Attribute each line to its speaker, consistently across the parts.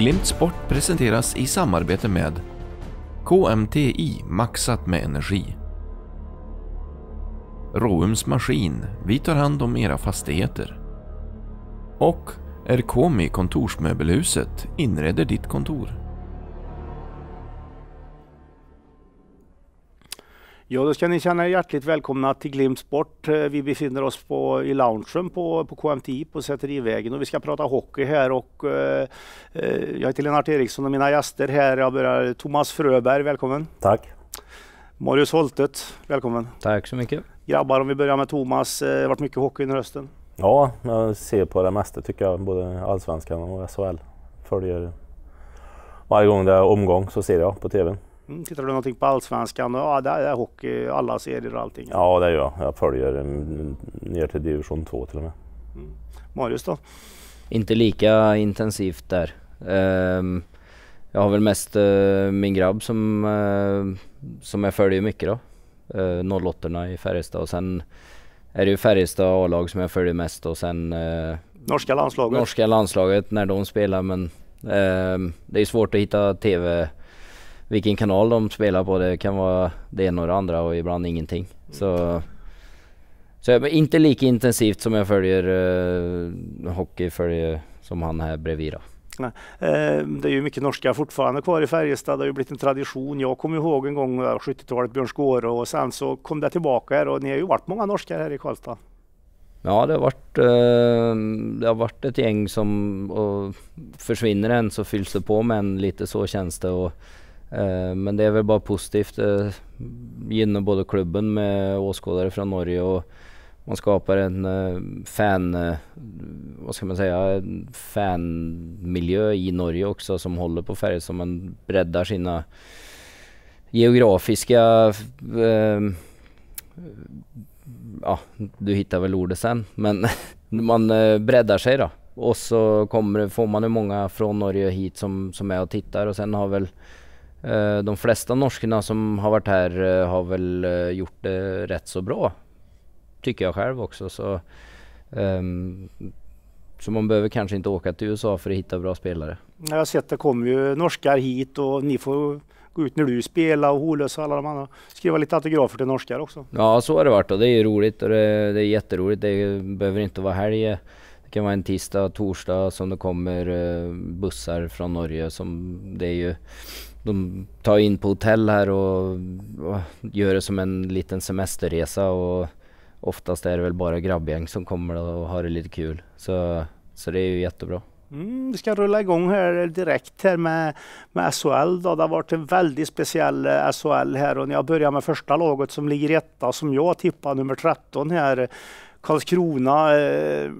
Speaker 1: Glimt Sport presenteras i samarbete med KMTI Maxat med energi. Roums Maskin. Vi tar hand om era fastigheter. Och Erkomi Kontorsmöbelhuset inreder ditt kontor.
Speaker 2: Ja, då ska ni känna er hjärtligt välkomna till Glimt Sport. Eh, vi befinner oss på, i loungen på, på KMTI på Säterivägen och vi ska prata hockey här. Och, eh, eh jag heter Lennart Eriksson och mina gäster här, jag börjar Thomas Fröberg, välkommen. Tack. Marius Holtet, välkommen. Tack så mycket. Grabbar, om vi börjar med Thomas, det har varit mycket hockey under hösten.
Speaker 3: Ja, jag ser på det mesta tycker jag, både allsvenskan och SHL. Följer varje gång det är omgång så ser jag på TVn.
Speaker 2: Mm, tittar du någonting på Allsvenskan? Ja, det är hockey, alla serier och allting. Ja,
Speaker 3: det gör jag. Jag följer mm, ner till division 2 till och med. Mm.
Speaker 4: Marius då? Inte lika intensivt där. Um, jag har väl mest uh, min grabb som, uh, som jag följer mycket då. Uh, eh, 08 i Färjestad och sen är det ju Färjestad A-lag som jag följer mest och sen uh, Norska landslaget? Norska landslaget när de spelar men ehm, det är svårt att hitta TV vilken kanal de spelar på. Det kan vara det ena och det andra och ibland ingenting. Mm. Så, så inte lika intensivt som jag följer eh, hockey följer som han här bredvid. Då. Eh, det
Speaker 2: är ju mycket norska fortfarande kvar i Färjestad. Det har ju blivit en tradition. Jag kommer ihåg en gång 70-talet, Björn Skåre och sen så kom det tillbaka här och ni har ju varit många norskar här i Karlstad.
Speaker 4: Ja, det har varit, eh, det har varit ett gäng som försvinner en så fylls det på med en lite så känns det. Och Eh, men det är väl bara positivt. Det eh, gynnar både klubben med åskådare från Norge och man skapar en eh, fan, vad ska man säga, fanmiljö i Norge också som håller på Färjestad. Man breddar sina geografiska, ja du hittar väl ordet sen, men man breddar sig då. Och så kommer, får man ju många från Norge hit som, som är och tittar och sen har väl Eh, de flesta norskorna som har varit här eh, har väl eh, gjort det rätt så bra. Tycker jag själv också. Så, um, så man behöver kanske inte åka till USA för att hitta bra spelare.
Speaker 2: Jag har sett det kommer ju norskar hit och ni får gå ut när du spelar och Holös och alla de andra. Skriva lite autografer till norskar också.
Speaker 4: Ja så har det varit och det är ju roligt och det, det är jätteroligt. Det behöver inte vara helg. Det kan vara en tisdag, torsdag som det kommer bussar från Norge som det är ju de tar in på hotell här och, och, gör det som en liten semesterresa och oftast är det väl bara grabbgäng som kommer och har det lite kul. Så, så det är ju jättebra.
Speaker 2: Mm, vi ska rulla igång här direkt här med, med SHL. Då. Det har varit en väldigt speciell eh, SHL här och när jag börjar med första laget som ligger etta som jag tippar nummer 13 här, Karlskrona. Eh,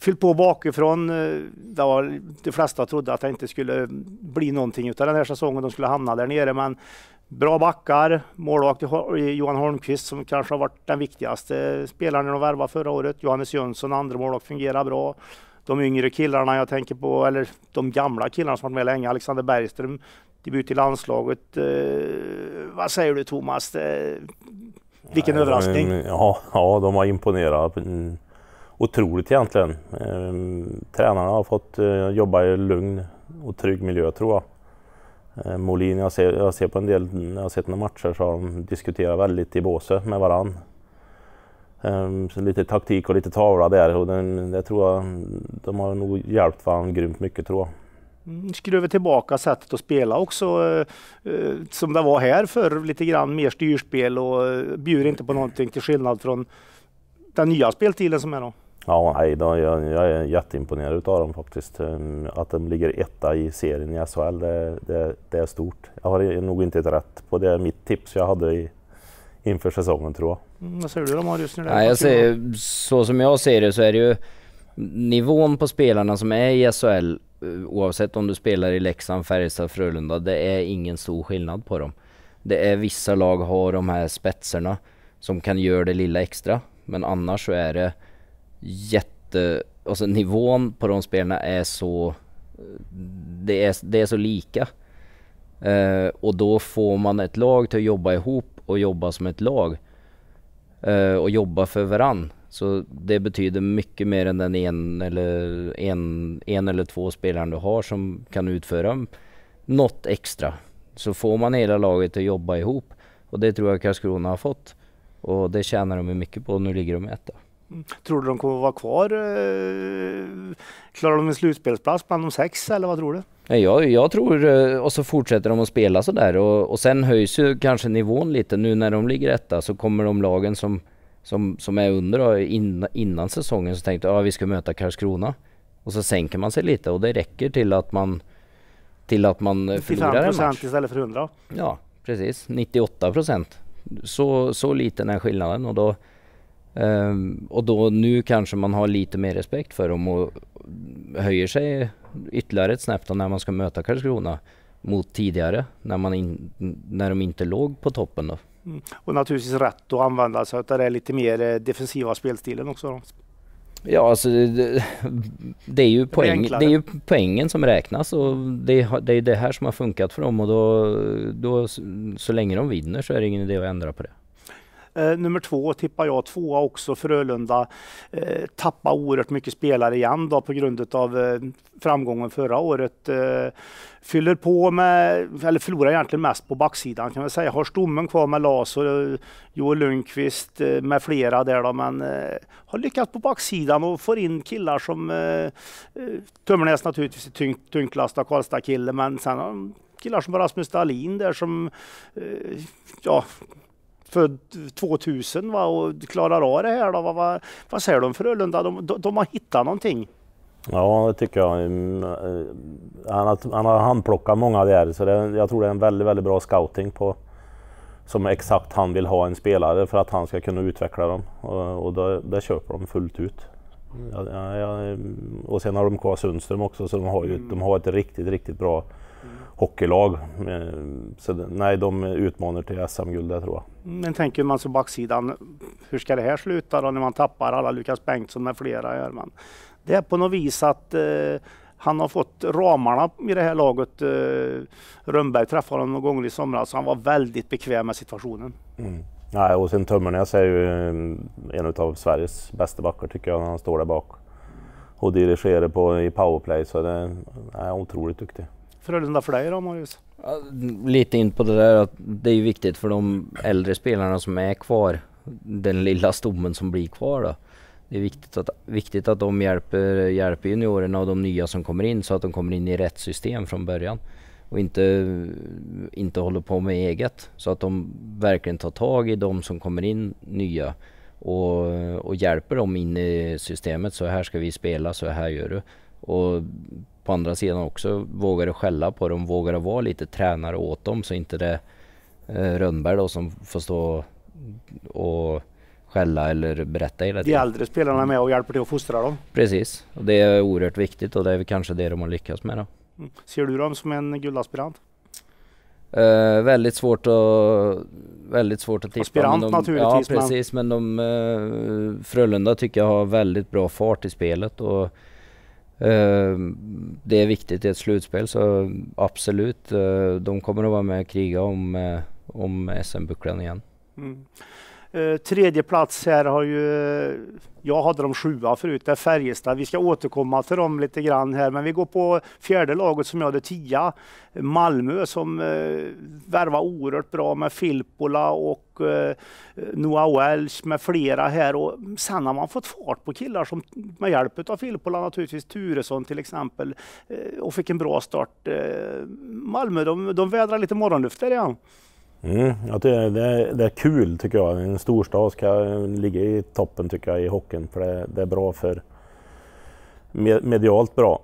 Speaker 2: fyllt på bakifrån. Eh, det var, de flesta trodde att det inte skulle bli någonting utav den här säsongen. De skulle hamna där nere. Men bra backar, målvakt Johan Holmqvist som kanske har varit den viktigaste spelaren de värvade förra året. Johannes Jönsson, andra målvakt fungerar bra de yngre killarna jag tänker på, eller de gamla killarna som varit med länge, Alexander Bergström, debut i landslaget. Eh, vad säger du Thomas? Eh, vilken Nej, överraskning! Ja,
Speaker 3: ja, de har imponerat mm otroligt egentligen. Ehm, tränarna har fått eh, jobba i lugn och trygg miljö tror jag. Ehm, Molin, jag ser, jag ser på en del, när jag sett några matcher så har de diskuterat väldigt i båset med varann. Ehm, så lite taktik och lite tavla där och den, det tror jag, de har nog hjälpt varandra grymt mycket tror jag
Speaker 2: mm, Skruvar tillbaka sättet att spela också eh, eh, som det var här förr, lite grann mer styrspel och eh, bjuder inte på någonting till skillnad från den nya speltiden som är då.
Speaker 3: Ja, nej, de, jag, jag är jätteimponerad av dem faktiskt. Ehm, att de ligger etta i serien i SHL, det, det, det är stort. Jag har nog inte rätt på det mitt tips jag hade i,
Speaker 4: inför säsongen tror jag.
Speaker 2: Mm, vad säger du då Marius? När nej, jag ser,
Speaker 4: så som jag ser det så är det ju nivån på spelarna som är i SHL, eh, oavsett om du spelar i Leksand, Färjestad, Frölunda, det är ingen stor skillnad på dem. Det är vissa lag har de här spetserna som kan göra det lilla extra, men annars så är det jätte... Alltså nivån på de spelarna är så... Det är, det är så lika. Uh, och då får man ett lag till att jobba ihop och jobba som ett lag. Uh, och jobba för varann. Så det betyder mycket mer än den en eller, en, en eller två spelaren du har som kan utföra något extra. Så får man hela laget att jobba ihop och det tror jag Karlskrona har fått. Och det tjänar de mycket på. Nu ligger de etta.
Speaker 2: Mm. Tror du de kommer att vara kvar? Eh, klarar de en slutspelsplats bland de sex eller vad tror du?
Speaker 4: Jag, jag tror, eh, och så fortsätter de att spela sådär och, och sen höjs ju kanske nivån lite. Nu när de ligger etta så kommer de lagen som, som, som är under in, innan säsongen så tänkte jag ah, vi ska möta Karlskrona. Och så sänker man sig lite och det räcker till att man, till att man eh, förlorar en match.
Speaker 2: istället för 100. Ja,
Speaker 4: precis. 98 procent. Så, så liten är skillnaden och då, Um, och då nu kanske man har lite mer respekt för dem och höjer sig ytterligare ett snäpp när man ska möta Karlskrona mot tidigare när, man in, när de inte låg på toppen. Då.
Speaker 2: Mm. Och naturligtvis rätt att använda sig av den lite mer eh, defensiva spelstilen också. Då.
Speaker 4: Ja, alltså det, det är ju det poäng, det är ju poängen som räknas och det, det är det här som har funkat för dem och då, då så länge de vinner så är det ingen idé att ändra på det.
Speaker 2: Eh, nummer två tippar jag tvåa också. Frölunda eh, tappar oerhört mycket spelare igen då, på grund av eh, framgången förra året. Eh, fyller på med, eller förlorar egentligen mest på backsidan kan man säga. Har stommen kvar med Laser, eh, Joel Lundqvist eh, med flera där då, men eh, har lyckats på backsidan och får in killar som eh, Tömmernes naturligtvis är tyng, lastad Karlstad-kille, men sen har killar som Rasmus Dahlin där som ja, född 2000 va, och klarar av det här. Då, va, va, vad säger du om Frölunda? De, de, de har hittat någonting.
Speaker 3: Ja, det tycker jag. Mm, eh, han har, han har handplockat många där, så det, jag tror det är en väldigt, väldigt bra scouting på som exakt han vill ha en spelare för att han ska kunna utveckla dem. Och, och det, det köper de fullt ut. Mm. Ja, ja, och sen har de kvar Sundström också, så de har, ju, mm. de har ett riktigt, riktigt bra hockeylag. Eh, så nej, de utmanar till SM-guld, det tror jag.
Speaker 2: Men tänker man så baksidan, hur ska det här sluta då när man tappar alla Lukas Bengtsson med flera? Gör man. Det är på något vis att eh, han har fått ramarna i det här laget. Eh, Rönnberg träffade honom någon gång i somras, så han var väldigt bekväm med situationen. Mm.
Speaker 3: Nej, och sen Tömmernes är ju eh, en av Sveriges bästa backar tycker jag, när han står där bak och dirigerar på, i powerplay. Så det är otroligt duktig.
Speaker 2: Frölunda för dig då Marius?
Speaker 4: Lite in på det där att det är viktigt för de äldre spelarna som är kvar, den lilla stommen som blir kvar då. Det är viktigt att, viktigt att de hjälper, hjälper juniorerna och de nya som kommer in så att de kommer in i rätt system från början och inte, inte håller på med eget. Så att de verkligen tar tag i de som kommer in nya och, och hjälper dem in i systemet. Så här ska vi spela, så här gör du. Och på andra sidan också vågade skälla på dem, vågade vara lite tränare åt dem så inte det eh, Rönnberg då som får stå och skälla eller berätta hela tiden. De äldre
Speaker 2: spelarna är med och hjälper till att fostra dem.
Speaker 4: Precis, och det är oerhört viktigt och det är väl kanske det de har lyckats med då.
Speaker 2: Mm. Ser du dem som en guldaspirant?
Speaker 4: Eh, väldigt svårt att väldigt svårt att tippa. Aspirant de, naturligtvis. Ja precis men, men de eh, Frölunda tycker jag har väldigt bra fart i spelet och Ehm, det är viktigt i ett slutspel så absolut, eh, de kommer att vara med och kriga om, eh, om SM-bucklan igen.
Speaker 2: Mm. Eh, tredje plats här har ju, jag hade dem sjua förut, det är Färjestad. Vi ska återkomma till dem lite grann här, men vi går på fjärde laget som jag hade tia, Malmö som eh, värvar oerhört bra med Filppula och eh, Noah Welch med flera här. Och sen har man fått fart på killar som med hjälp av Filppula naturligtvis, Turesson till exempel, eh, och fick en bra start. Eh, Malmö, de, de vädrar lite morgonluft där igen. Ja.
Speaker 3: Mm, att det, det, det, är kul tycker jag. En storstad ska ligga i toppen tycker jag i hockeyn för det, det är bra för medialt bra.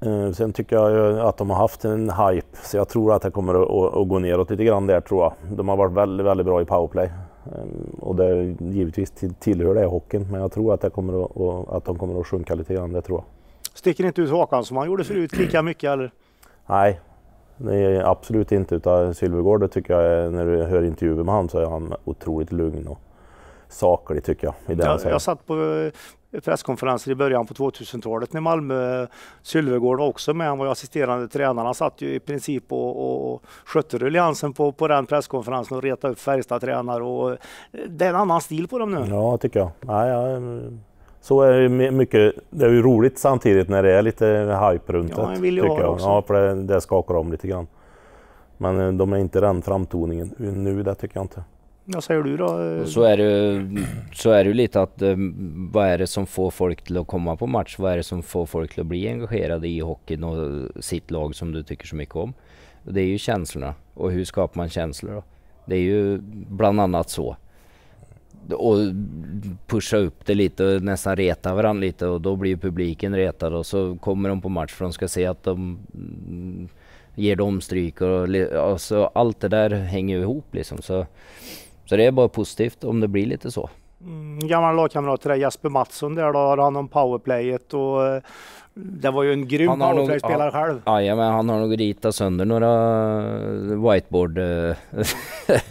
Speaker 3: Eh, sen tycker jag att de har haft en hype, så jag tror att det kommer att gå neråt lite grann där tror jag. De har varit väldigt, väldigt bra i powerplay. Eh, och det, givetvis tillhör det hockeyn, men jag tror att, det kommer att, att de kommer att sjunka lite grann, det tror jag.
Speaker 2: Sticker inte ut hakan som han gjorde förut lika mycket eller? Nej,
Speaker 3: Nej, absolut inte. Utan Sylvegård, tycker jag, när du hör intervjuer med honom så är han otroligt lugn och saklig tycker jag. I det jag, jag
Speaker 2: satt på eh, presskonferenser i början på 2000-talet när Malmö Sylvegård var också med. Han var assisterande tränare. Han satt ju i princip och, och skötte ruljansen på, på den presskonferensen och retade upp Färjestad-tränare. Eh, det är en annan stil på dem nu. Ja, tycker jag.
Speaker 3: Ja, ja eh, så är det mycket, det är ju roligt samtidigt när det är lite hype runt ja, det. Vill ju ha det Också. Ja, för det, det skakar om lite grann. Men eh, de är inte den framtoningen nu, det tycker jag inte.
Speaker 2: Vad säger du då? Så
Speaker 4: är det, så är det lite att eh, vad är det som får folk till att komma på match? Vad är det som får folk till att bli engagerade i hockeyn och sitt lag som du tycker så mycket om? Det är ju känslorna. Och hur skapar man känslor då? Det är ju bland annat så och pusha upp det lite och nästan reta varandra lite och då blir ju publiken retad och så kommer de på match för de ska se att de mm, ger dem stryk och, och så alltså allt det där hänger ihop liksom. Så, så det är bara positivt om det blir lite så.
Speaker 2: Mm, gammal lagkamrat till dig Jesper Mattsson där då, har hand om powerplayet och eh, det var ju en grym powerplay-spelare själv.
Speaker 4: Ja, men han har nog ritat sönder några eh, whiteboard eh,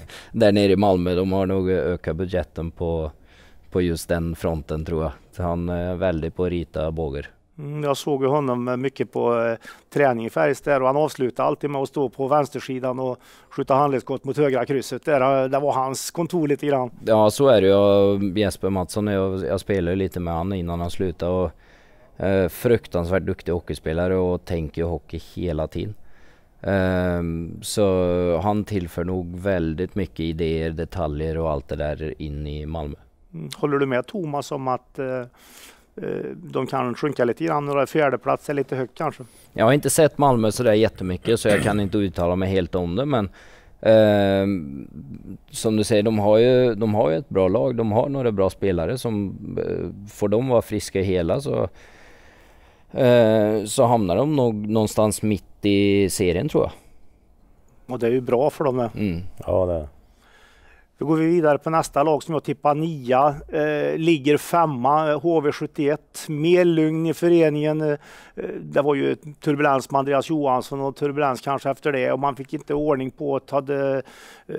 Speaker 4: där nere i Malmö. De har nog ökat budgeten på, på just den fronten tror jag. Så han är väldigt på att rita bågar.
Speaker 2: Mm, jag såg ju honom eh, mycket på träning i Färjestad och han avslutade alltid med att stå på vänstersidan och skjuta handledsskott mot högra krysset. Där, där var hans kontor lite grann.
Speaker 4: Ja så är det ju. Jesper Mattsson, jag, jag spelade lite med honom innan han slutade och Eh, fruktansvärt duktig hockeyspelare och tänker ju hockey hela tiden. Ehm, så han tillför nog väldigt mycket idéer, detaljer och allt det där in i Malmö.
Speaker 2: Mm, håller du med Thomas om att eh, eh, de kan sjunka lite grann. Några fjärdeplats är lite högt kanske.
Speaker 4: Jag har inte sett Malmö sådär jättemycket så jag kan inte uttala mig helt om det men eh, som du säger, de har, ju, de har ju ett bra lag. De har några bra spelare som eh, får de vara friska hela så Eh, så hamnar de nog någonstans mitt i serien tror jag.
Speaker 2: Och det är ju bra för dem med.
Speaker 4: Mm. Ja, det
Speaker 2: då går vi vidare på nästa lag som jag tippar nia, eh, ligger femma, HV71. Eh, Mer lugn i föreningen. Eh, eh, det var ju turbulens med Andreas Johansson och turbulens kanske efter det och man fick inte ordning på att hade eh,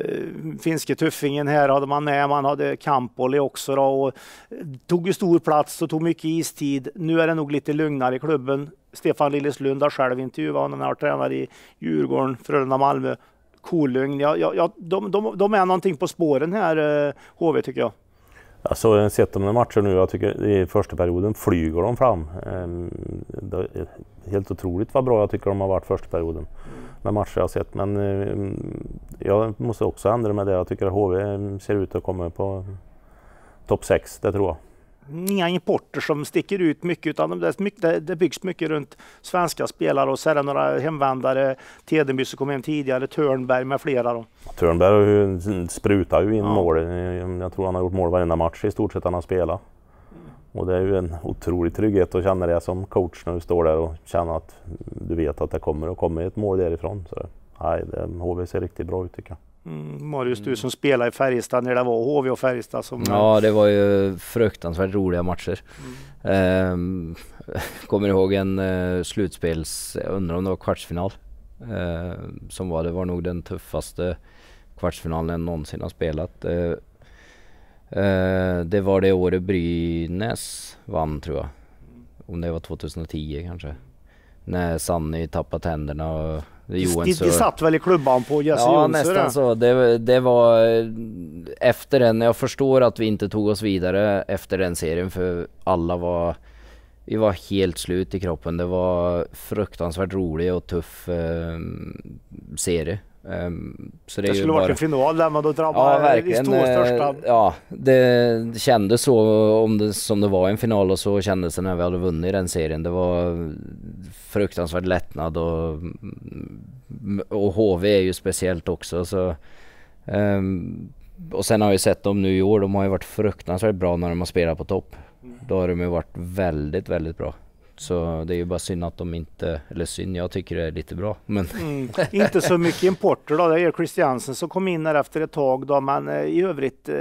Speaker 2: finske tuffingen här hade man med, man hade Kampoli också då, och eh, tog ju stor plats och tog mycket istid. Nu är det nog lite lugnare i klubben. Stefan Lilleslund har själv intervjuat honom när han har tränare i Djurgården, Frölunda, Malmö Kolugn. Ja, ja, ja, de, de, de är någonting på spåren här, eh, HV, tycker jag.
Speaker 3: Jag har sett dem i matcher nu, jag tycker i första perioden flyger de fram. Ehm, helt otroligt vad bra jag tycker de har varit första perioden. Mm. Med matcher jag sett, men ehm, jag måste också ändra med det. Jag tycker HV ehm, ser ut att komma på topp 6, det tror jag
Speaker 2: inga importer som sticker ut mycket utan det, det byggs mycket runt svenska spelare och så är det några hemvändare, Tedenby som kom hem tidigare, Törnberg med flera. Då.
Speaker 3: Törnberg sprutar ju in ja. mål. Jag tror han har gjort mål varenda match i stort sett han har spelat. Och det är ju en otrolig trygghet att känna det som coach när du står där och känner att du vet att det kommer och kommer ett mål därifrån.
Speaker 4: Så, nej, HV ser riktigt bra ut tycker jag. Mm,
Speaker 2: Marius, du som spelade i Färjestad när det var HV och Färjestad som... Ja,
Speaker 4: det var ju fruktansvärt roliga matcher. Mm. Um, kommer ihåg en uh, slutspels, jag undrar om det var kvartsfinal. Uh, som var, det var nog den tuffaste kvartsfinalen jag någonsin har spelat. Uh, det var det året Brynäs vann tror jag. Om det var 2010 kanske. När Sanny tappade tänderna och Joensö. De, de satt väl i klubban på Jesse Ja Jonsson, nästan så. Det, det, var eh, efter den, jag förstår att vi inte tog oss vidare efter den serien för alla var, vi var helt slut i kroppen. Det var fruktansvärt rolig och tuff eh, serie Ehm, så det, det skulle bara... varit en
Speaker 2: final där men då drabbade ja, de två största.
Speaker 4: Ja, det, kändes så om det, som det var en final och så kändes det när vi hade vunnit den serien. Det var fruktansvärd lättnad och, mm, och HV är ju speciellt också. Så, um, och sen har jag sett dem nu i år, de har ju varit fruktansvärt bra när de har spelat på topp. Mm. Då har de ju varit väldigt, väldigt bra. Så det är ju bara synd att de inte, eller synd, jag tycker det är lite bra. Men... Mm,
Speaker 2: inte så mycket importer då, det är Christiansen som kom in här efter ett tag då, men eh, i övrigt eh,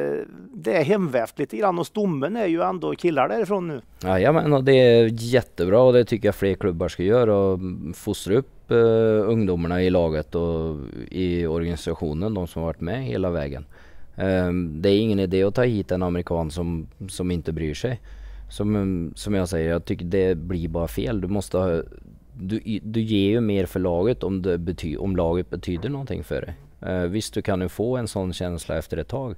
Speaker 2: det är hemvävt lite grann och stommen är ju ändå killar därifrån nu.
Speaker 4: Jajamän och det är jättebra och det tycker jag fler klubbar ska göra och fostra upp eh, ungdomarna i laget och i organisationen, de som har varit med hela vägen. Eh, det är ingen idé att ta hit en amerikan som, som inte bryr sig som, mm, som jag säger, jag tycker det blir bara fel. Du måste ha, du, du ger ju mer för laget om, det bety, om laget betyder någonting för dig. Uh, visst, du kan ju få en sån känsla efter ett tag.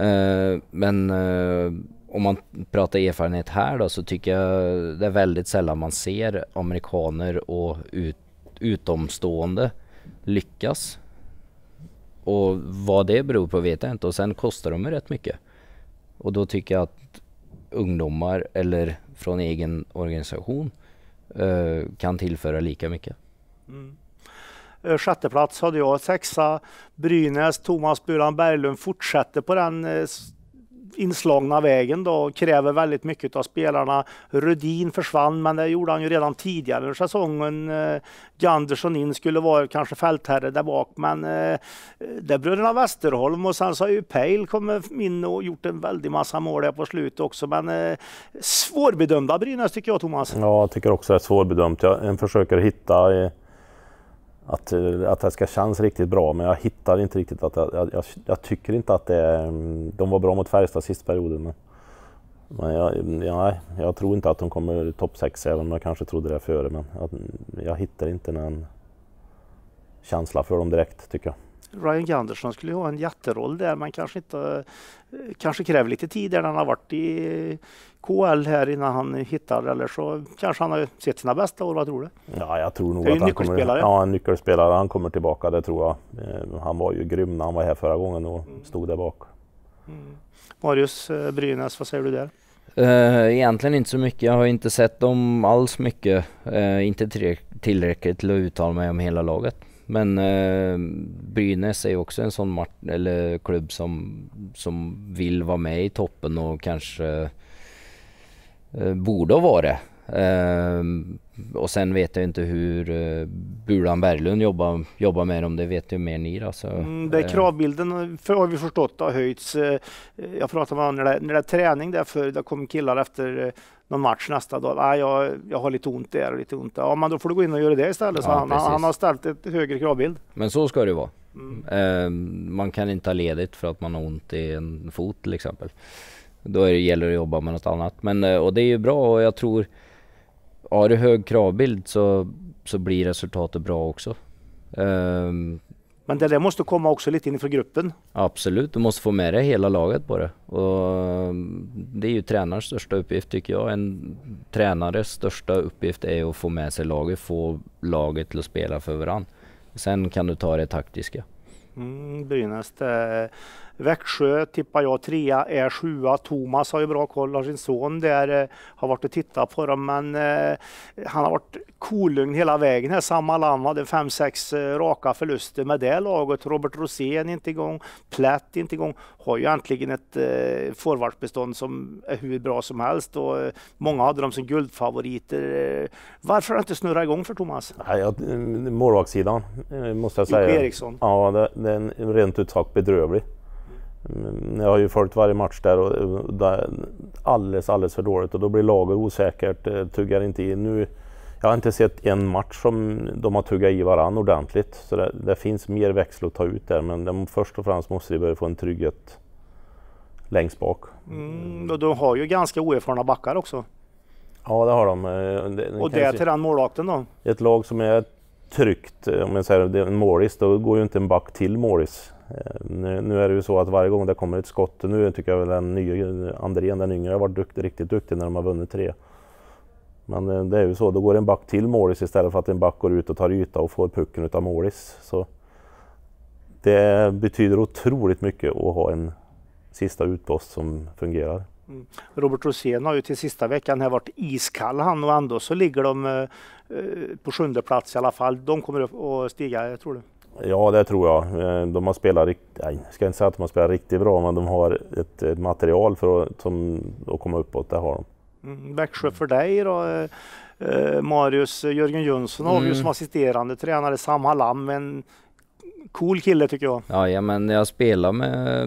Speaker 4: Uh, men uh, om man pratar erfarenhet här då så tycker jag det är väldigt sällan man ser amerikaner och ut, utomstående lyckas. Och vad det beror på vet jag inte och sen kostar de ju rätt mycket. Och då tycker jag att ungdomar eller från egen organisation eh, kan tillföra lika mycket.
Speaker 2: Mm. Eh, sjätte hade jag, sexa Brynäs, Thomas Buran Berglund fortsätter på den eh, inslagna vägen då och kräver väldigt mycket av spelarna. Rudin försvann, men det gjorde han ju redan tidigare under säsongen. Eh, Jandersson in skulle vara kanske fältherre där bak, men eh, det är bröderna Westerholm och sen så har ju Pejl kommit in och gjort en väldig massa mål här på slutet också. Men eh, svårbedömda Brynäs tycker jag, Thomas.
Speaker 3: Ja, jag tycker också det är svårbedömt. Jag försöker hitta att, eh, att det ska kännas riktigt bra, men jag hittar inte riktigt att jag, jag, jag tycker inte att det mm, De var bra mot Färjestad sista perioden, men, men jag, jag, jag, tror inte att de kommer topp sex även om jag kanske trodde det före. Men jag, mm, jag hittar inte någon känsla för dem direkt, tycker jag.
Speaker 2: Ryan Gunderson skulle ju ha en jätteroll där men kanske inte kanske kräver lite tid där han har varit i KL här innan han hittar eller så kanske han har sett sina bästa år, vad tror du?
Speaker 3: Ja, jag tror nog det är att han kommer, ja, en nyckelspelare, han kommer tillbaka, det tror jag. Eh, han var ju grym när han var här förra gången och mm. stod där bak.
Speaker 2: Mm. Marius eh, Brynäs, vad säger du där?
Speaker 4: Eh, egentligen inte så mycket. Jag har inte sett dem alls mycket. inte tillräckligt till att uttala mig om hela laget. Men eh, Brynäs är ju också en sån eller klubb som, som vill vara med i toppen och kanske eh, borde vara eh, och sen vet jag inte hur eh, Bulan Berglund jobbar, jobbar med dem, det vet ju mer ni. Då, så, mm, det är eh.
Speaker 2: kravbilden för, har vi förstått har höjts. Eh, jag pratade med honom när det, när det är träning där förr, det kom killar efter eh, någon match nästa dag. Ah, jag, jag har lite ont där och lite ont där. Ja, men då får du gå in och göra det istället. Så ja, han, han, har ställt ett högre kravbild.
Speaker 4: Men så ska det vara. Mm. Eh, man kan inte ha ledigt för att man har ont i en fot till exempel. Då det, gäller det att jobba med något annat. Men, eh, och det är ju bra och jag tror har du hög kravbild så, så blir resultatet bra också. Eh,
Speaker 2: men det där måste komma också lite inifrån gruppen.
Speaker 4: Absolut, du måste få med dig hela laget på det. Och mm, det är ju tränarens största uppgift tycker jag. En tränares största uppgift är att få med sig laget, få laget till att spela för varandra. Sen kan du ta det taktiska.
Speaker 2: Mm, Brynäs, det Växjö tippar jag trea, är sjua. Thomas har ju bra koll, har sin son där, eh, har varit och tittat på dem. Men eh, han har varit kolugn hela vägen här. Samma land, hade fem, sex eh, raka förluster med det laget. Robert Rosén inte igång, Plätt inte igång. Har ju äntligen ett eh, forwardsbestånd som är hur bra som helst och många hade dem som guldfavoriter. Varför har det inte snurrat igång för Thomas?
Speaker 3: målvaktssidan måste jag säga. Jocke Eriksson. Ja, den är rent ut sagt bedrövlig. Jag har ju följt varje match där och det är alldeles, alldeles för dåligt och då blir laget osäkert, eh, tuggar inte i. Nu, jag har inte sett en match som de har tuggat i varann ordentligt. Så det, det finns mer växel att ta ut där men de, först och främst måste de börja få en trygghet längst bak.
Speaker 2: Mm, och de har ju ganska oerfarna backar också.
Speaker 3: Ja det har de. Eh, det, och det till den
Speaker 2: målvakten då?
Speaker 3: Ett lag som är tryggt, eh, om jag säger det, en målis, då går ju inte en back till målis. Eh, nu, nu, är det ju så att varje gång det kommer ett skott, nu tycker jag väl den nye Andrén, den yngre, har varit dukt, riktigt duktig när de har vunnit tre. Men eh, det är ju så, då går en back till målis istället för att en back går ut och tar yta och får pucken utav målis. Så det betyder otroligt mycket att ha en sista utpost som fungerar.
Speaker 2: Mm. Robert Rosén har ju till sista veckan här varit iskall han och ändå så ligger de eh, på sjunde plats i alla fall. De kommer att stiga, tror du?
Speaker 3: Ja, det tror jag. Eh, de har spelat, nej, ska inte säga att de har spelat riktigt bra, men de har ett, ett material för att, som, att komma uppåt, det har de.
Speaker 2: Mm, Växjö för dig då? Eh, eh, Marius Jörgen Jönsson har mm. som assisterande tränare, Sam Hallam, en cool kille tycker jag.
Speaker 4: Ja, ja men jag spelade med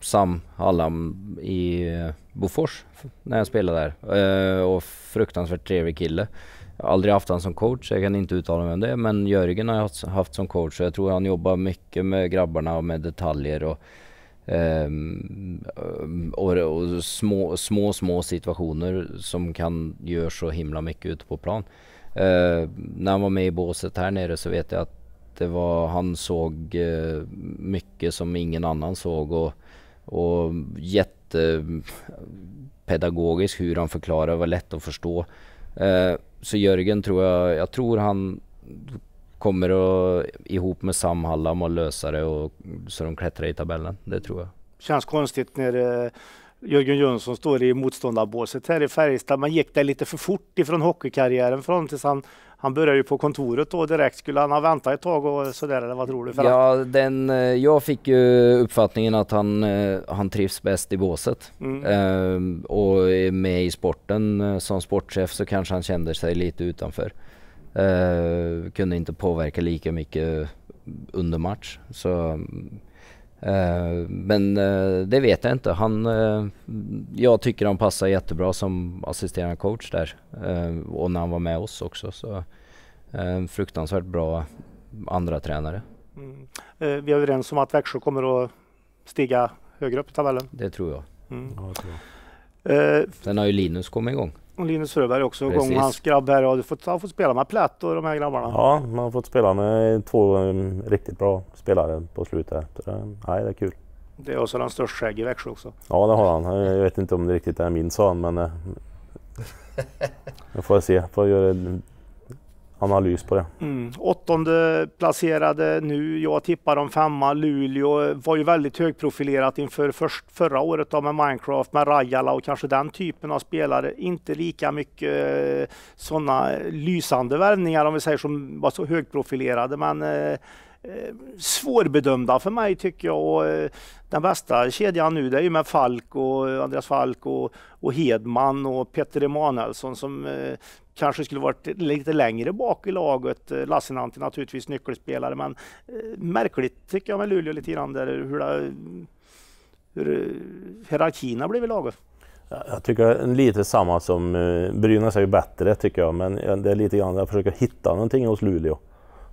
Speaker 4: Sam Hallam i Bofors när jag spelade där och fruktansvärt trevlig kille. Jag har aldrig haft han som coach, jag kan inte uttala mig om det, men Jörgen har jag haft som coach och jag tror han jobbar mycket med grabbarna och med detaljer och, ehm, och, och små, små, små situationer som kan göra så himla mycket ute på plan. Uh, när han var med i båset här nere så vet jag att det var, han såg eh, mycket som ingen annan såg och, och jättepedagogisk hur han förklarade, det var lätt att förstå. Eh, så Jörgen tror jag, jag tror han kommer att ihop med Sam Hallam och lösa det och, så de klättrar i tabellen. Det tror jag. Känns
Speaker 2: konstigt när eh, Jörgen Jönsson står i motståndarbåset här i Färjestad. Man gick där lite för fort ifrån hockeykarriären fram tills han, han började ju på kontoret då direkt. Skulle han ha väntat ett tag och sådär eller vad tror du? För ja,
Speaker 4: den, eh, jag fick ju uppfattningen att han, eh, han trivs bäst i båset. Mm. Ehm, och med i sporten eh, som sportchef så kanske han kände sig lite utanför. Ehm, kunde inte påverka lika mycket under match. Så mm, Eh, men eh, det vet jag inte. Han, eh, jag tycker han passar jättebra som assisterande coach där. Och när han var med oss också. Så fruktansvärt bra andra tränare.
Speaker 2: Mm. Vi är överens om att Växjö kommer att stiga högre upp i tabellen? Det tror jag. Mm. Ja, jag
Speaker 4: tror. Sen har ju Linus kommit igång.
Speaker 2: Och Linus Fröberg också, Precis. gång hans grabb här. Har du fått, har fått spela med Plätt och de här grabbarna?
Speaker 4: Ja, man har fått spela med två
Speaker 3: um, riktigt bra spelare på slutet. Så det, nej, det är kul.
Speaker 2: Det är också den största skägg i Växjö också.
Speaker 3: Ja, det har han. Jag vet inte om det riktigt är min son, men... Jag eh, får se. Får göra analys på det.
Speaker 2: Mm. Åttonde placerade nu. Jag tippar om femma. Luleå var ju väldigt högprofilerat inför först, förra året då med Minecraft, med Rajala och kanske den typen av spelare. Inte lika mycket eh, sådana lysande värvningar om vi säger som var så högprofilerade. Men eh, Eh, svårbedömda för mig tycker jag. Och eh, den bästa kedjan nu det är ju med Falk och eh, Andreas Falk och, och Hedman och Peter Emanuelsson som kanske skulle varit lite längre bak i laget. Lassinantti naturligtvis nyckelspelare men märkligt tycker jag med Luleå lite grann där hur, det, hur hierarkin har blivit i laget.
Speaker 3: Jag tycker lite samma som Brynäs är ju bättre tycker jag men det är lite grann att försöka hitta någonting hos Luleå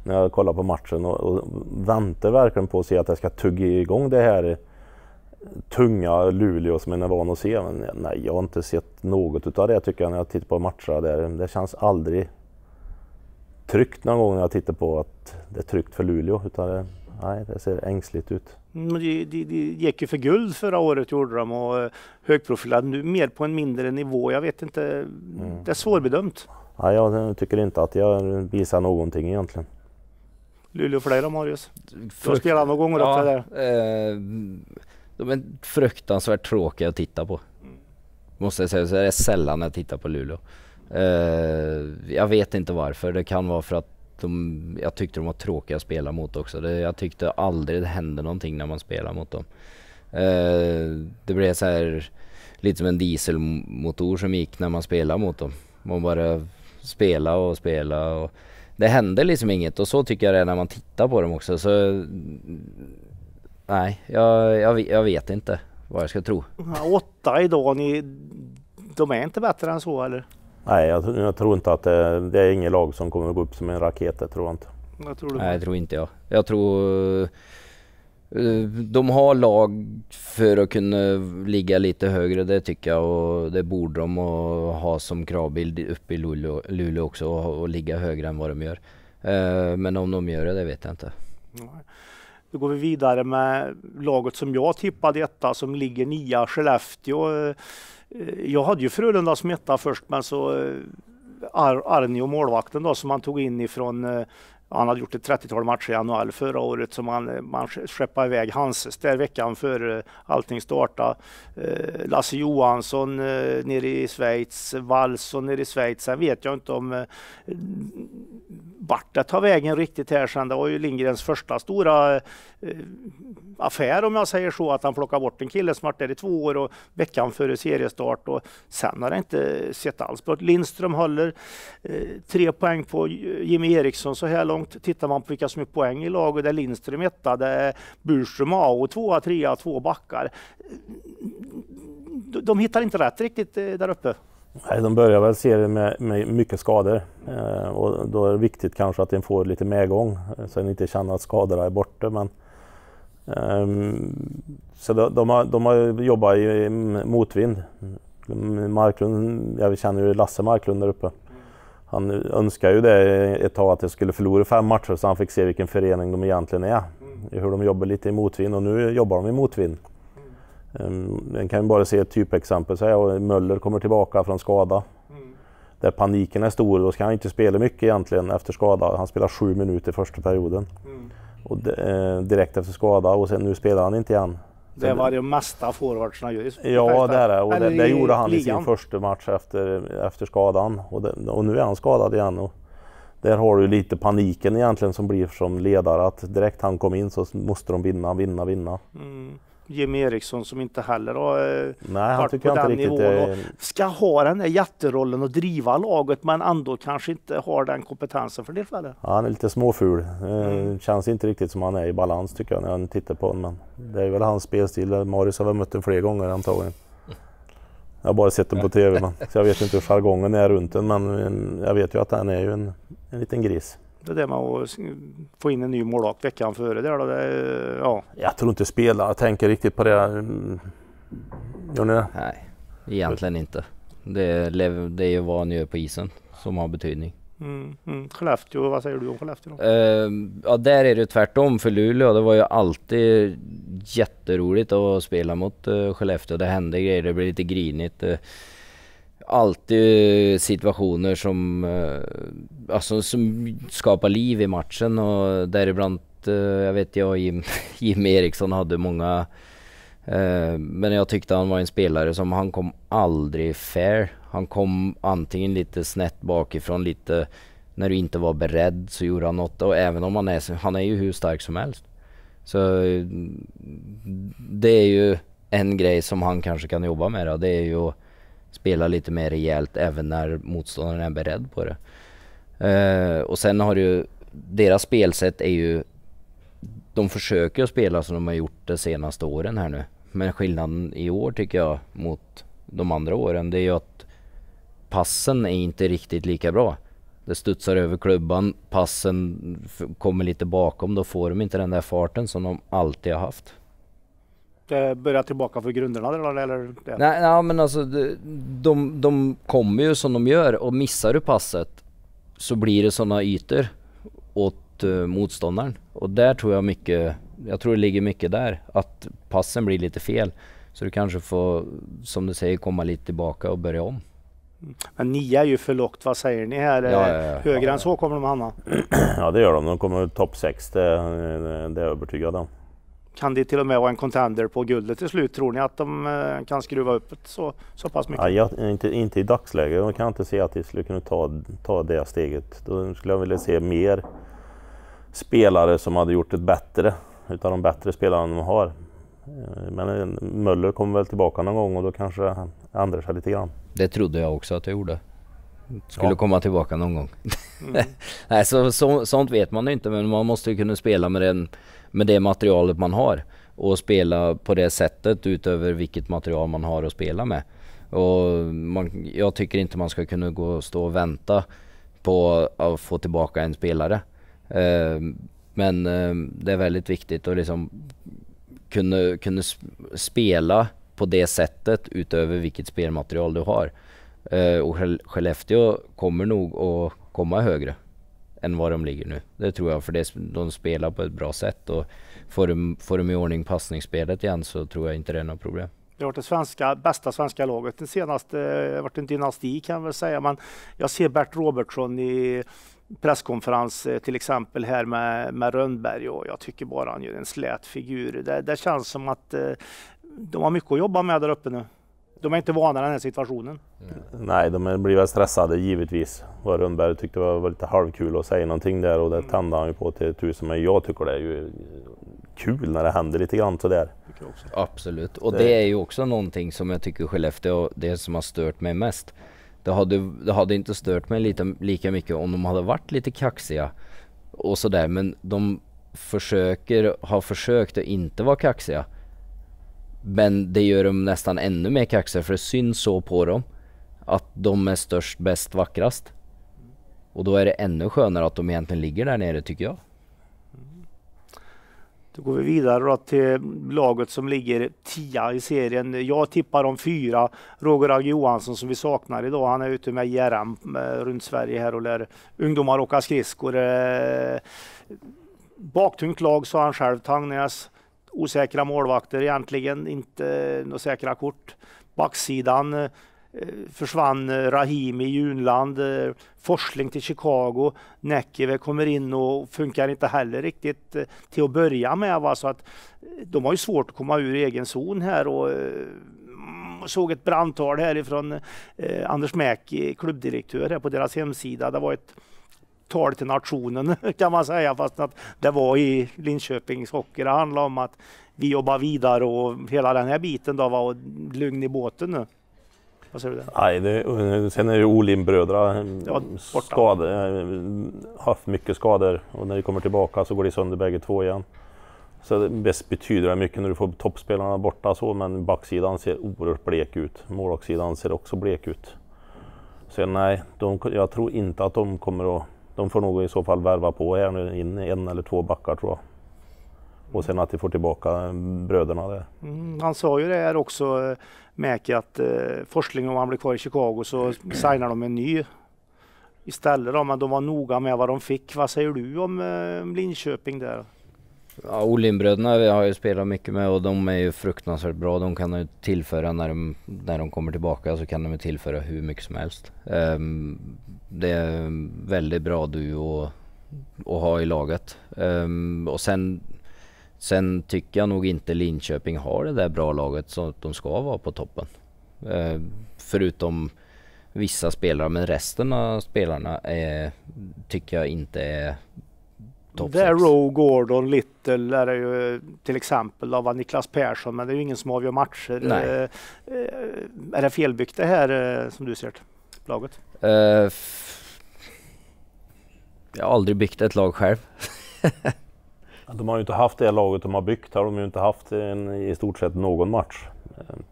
Speaker 3: när jag kollar på matchen och, och väntar verkligen på att se att jag ska tugga igång det här tunga Luleå som man är van att se. Men nej, jag har inte sett något av det tycker jag när jag tittar på matcher där. Det känns aldrig tryggt någon gång när jag tittar på att det är tryggt för Luleå. Utan det, nej, det ser ängsligt ut.
Speaker 2: Mm, men de, de, de gick ju för guld förra året gjorde de och eh, högprofilad nu mer på en mindre nivå. Jag vet inte, mm. det är svårbedömt.
Speaker 3: Nej, jag tycker inte att jag visar någonting egentligen.
Speaker 2: Luleå flera Marius. Du har spelat några gånger ja, också där.
Speaker 4: Eh, de är fruktansvärt tråkiga att titta på. Måste jag säga, så är det sällan jag tittar på Luleå. Eh, jag vet inte varför, det kan vara för att de, jag tyckte de var tråkiga att spela mot också. Det, jag tyckte aldrig det hände någonting när man spelar mot dem. Eh, det blev så här lite som en dieselmotor som gick när man spelar mot dem. Man bara spela och spela och det hände liksom inget och så tycker jag det är när man tittar på dem också så... Nej, jag, jag, jag vet inte vad jag ska tro.
Speaker 2: Ja, åtta idag, ni, de är inte bättre än så eller?
Speaker 4: Nej, jag, jag tror inte att det, eh, det, är inget lag som kommer gå upp som en raket, det tror jag inte. Jag tror det. Nej, det tror inte jag. Jag tror Eh, de har lag för att kunna ligga lite högre, det tycker jag. Och det borde de ha som kravbild uppe i Luleå, också och, ligga högre än vad de gör. Eh, men om de gör det, det vet jag inte.
Speaker 2: Då går vi vidare med laget som jag tippade detta som ligger nia, Skellefteå. Eh, jag hade ju Frölunda som etta först, men så Arni och målvakten då som man tog in ifrån han hade gjort ett 30-tal matcher i januari förra året som man, man skeppade iväg Hanses där veckan före allting startade. Eh, Lasse Johansson eh, nere i Schweiz, Wallson nere i Schweiz. Sen vet jag inte om eh, vart det tar vägen riktigt här sen. Det var ju Lindgrens första stora Eh, affär om jag säger så, att han plockar bort en kille som varit där i två år och veckan före seriestart och sen har det inte sett alls bra Lindström håller eh, tre poäng på Jimmy Eriksson så här långt. Tittar man på vilka som är poäng i laget, det är Lindström etta, det är Burström AO tvåa, trea, två backar. De hittar inte rätt riktigt eh, där uppe.
Speaker 3: Nej, de börjar väl serien med, med mycket skador eh, och då är det viktigt kanske att den får lite medgång så att inte känner att skadorna är borta. Men Ehm, så de, de, har, de har jobbat i motvind. Marklund, jag känner ju Lasse Marklund där uppe. Han önskade ju det ett tag att jag skulle förlora fem matcher så han fick se vilken förening de egentligen är. Hur de jobbar lite i motvind och nu jobbar de i motvind. Man ehm, kan ju bara se ett typexempel, så här, Möller kommer tillbaka från skada. Där paniken är stor, då ska han inte spela mycket egentligen efter skada. Han spelar sju minuter i första perioden och eh, direkt efter skada och sen nu spelar han inte igen.
Speaker 2: det var det mesta forwardsarna gör. Ja det är det och det, det gjorde han i sin
Speaker 3: första match efter, efter skadan och, det, och nu är han skadad igen. Och där har du lite paniken egentligen som blir som ledare att direkt han kom in så måste de vinna, vinna, vinna.
Speaker 2: Mm. Jimmy Eriksson som inte heller har eh, Nej, varit på den nivån är... ska ha den där jätterollen och driva laget men ändå kanske inte har den kompetensen för tillfället.
Speaker 3: Ja, han är lite småful. Eh, mm. Känns inte riktigt som han är i balans tycker jag när jag tittar på honom. det är väl hans spelstil. Marius har väl mött den fler gånger antagligen. Jag har bara sett den på TV, men, så jag vet inte hur jargongen är runt den, men jag vet ju att han är ju en, en liten gris
Speaker 2: det där med att få in en ny målvakt veckan före där då, det, ja. Jag
Speaker 4: tror inte spelarna tänker riktigt på det. Gör ni det? Nej, egentligen inte. Det är, det är ju vad han gör på isen som har betydning.
Speaker 2: mm. mm. Skellefteå, vad säger du om Skellefteå?
Speaker 4: Uh, ja, där är det tvärtom för Luleå. Det var ju alltid jätteroligt att spela mot uh, Skellefteå. Det hände grejer, det blev lite grinigt. Uh, alltid situationer som, eh, alltså, som skapar liv i matchen och däribland, eh, jag vet jag och Jim, Jim Eriksson hade många eh, men jag tyckte han var en spelare som, han kom aldrig fair. Han kom antingen lite snett bakifrån, lite när du inte var beredd så gjorde han något. Och även om han är, han är ju hur stark som helst. Så det är ju en grej som han kanske kan jobba med då. Det är ju att spela lite mer rejält även när motståndaren är beredd på det. Eh, och sen har ju, deras spelsätt är ju, de försöker att spela som de har gjort de senaste åren här nu. Men skillnaden i år tycker jag mot de andra åren, det är ju att passen är inte riktigt lika bra. Det studsar över klubban, passen kommer lite bakom, då får de inte den där farten som de alltid har haft
Speaker 2: börja tillbaka för grunderna eller? eller det. Nej,
Speaker 4: nej, men alltså de, de, kommer ju som de gör och missar du passet så blir det sådana ytor åt eh, motståndaren. Och där tror jag mycket, jag tror det ligger mycket där, att passen blir lite fel. Så du kanske får, som du säger, komma lite tillbaka och börja om.
Speaker 2: Mm. Men nio är ju för lågt, vad säger ni här? Ja, ja, ja. Högre än så kommer de hamna?
Speaker 4: Ja det gör de, de kommer topp 6, det,
Speaker 3: det är jag övertygad om.
Speaker 2: Kan det till och med vara en contender på guldet till slut? Tror ni att de eh, kan skruva upp så, så pass mycket? Ja,
Speaker 3: jag, inte, inte i dagsläget. Jag kan inte se att de skulle kunna ta, ta det steget. Då skulle jag vilja se mer spelare som hade gjort det bättre utav de bättre spelarna de har. Eh, men eh, Möller kommer väl
Speaker 4: tillbaka någon gång och då kanske ändrar sig lite grann. Det trodde jag också att jag gjorde. Skulle ja. komma tillbaka någon gång. Mm. Nej, så, så, sånt vet man inte men man måste ju kunna spela med, den, med det materialet man har och spela på det sättet utöver vilket material man har att spela med. Och man, jag tycker inte man ska kunna gå och stå och vänta på att få tillbaka en spelare. Eh, men eh, det är väldigt viktigt att liksom kunna, kunna spela på det sättet utöver vilket spelmaterial du har. Eh, och Skellefteå kommer nog att komma högre än vad de ligger nu. Det tror jag, för det, de spelar på ett bra sätt och får de, får de i ordning passningsspelet igen så tror jag inte det är något problem.
Speaker 2: Det har varit det svenska, bästa svenska laget den senaste, det har varit en dynasti kan jag väl säga, men jag ser Bert Robertsson i presskonferens eh, till exempel här med, med Rönnberg och jag tycker bara han gör en slät figur. Det, det känns som att eh, de har mycket att jobba med där uppe nu de är inte vana vid den här situationen.
Speaker 3: Mm. Nej, de blir väl stressade givetvis. Rönnberg tyckte det var lite halvkul att säga någonting där och det mm. tände han ju på till tusen. Men jag tycker det är ju kul när det händer lite grann sådär.
Speaker 4: Absolut, och det... det... är ju också någonting som jag tycker Skellefteå, det som har stört mig mest. Det hade, det hade inte stört mig lite, lika mycket om de hade varit lite kaxiga och sådär. Men de försöker, har försökt att inte vara kaxiga. Men det gör dem nästan ännu mer kaxiga för det syns så på dem att de är störst, bäst, vackrast. Och då är det ännu skönare att de egentligen ligger där nere tycker jag.
Speaker 2: Då går vi vidare då till laget som ligger tia i serien. Jag tippar om fyra. Roger Agge Johansson som vi saknar idag. Han är ute med JRM eh, runt Sverige här och lär ungdomar åka skridskor. Eh, baktungt lag sa han själv, Tangnäs osäkra målvakter egentligen, inte några säkra kort. Backsidan eh, försvann eh, Rahimi i Junland, eh, Forsling till Chicago, Näkive kommer in och funkar inte heller riktigt till att börja med. Va? Så att de har ju svårt att komma ur egen zon här och såg ett brandtal härifrån Anders Mäki, klubbdirektör här på deras hemsida. Det var ett tal till nationen kan man säga, fast att det var i Linköpings hockey. Det handlade om att vi jobbar vidare och hela den här biten då var lugn i båten nu. Vad säger du?
Speaker 3: Nej, det, sen är ju Olin-brödra mm, ja, eh, haft mycket skador och när de kommer tillbaka så går de sönder bägge två igen. Så bäst betyder det mycket när du får toppspelarna borta så, men backsidan ser oerhört blek ut. Målvaktssidan ser också blek ut. Så nej, de, jag tror inte att de kommer att de får nog i så fall värva på här nu, in en eller två backar tror jag. Och sen att de får tillbaka bröderna där.
Speaker 2: Mm, han sa ju det här också, eh, Mäki, att eh, Forsling om han blir kvar i Chicago så signar de en ny istället. Då, men de var noga med vad de fick. Vad säger du om eh, Linköping där?
Speaker 4: Ja, Olinbröderna har jag ju spelat mycket med och de är ju fruktansvärt bra. De kan ju tillföra när de, när de kommer tillbaka så kan de tillföra hur mycket som helst. Um, det är väldigt bra duo att ha i laget. Um, och sen, sen tycker jag nog inte Linköping har det där bra laget så att de ska vara på toppen. Uh, förutom vissa spelare, men resten av spelarna är, tycker jag inte är
Speaker 2: topp Det är Roe, Gordon, Little är det ju till exempel av Niklas Persson, men det är ju ingen som avgör matcher. Uh, uh, är det felbyggt det här eh, som du ser det? Laget?
Speaker 4: Uh, jag har aldrig byggt ett lag själv.
Speaker 3: de har ju inte haft det laget de har byggt, har de ju inte haft en, i stort sett någon match.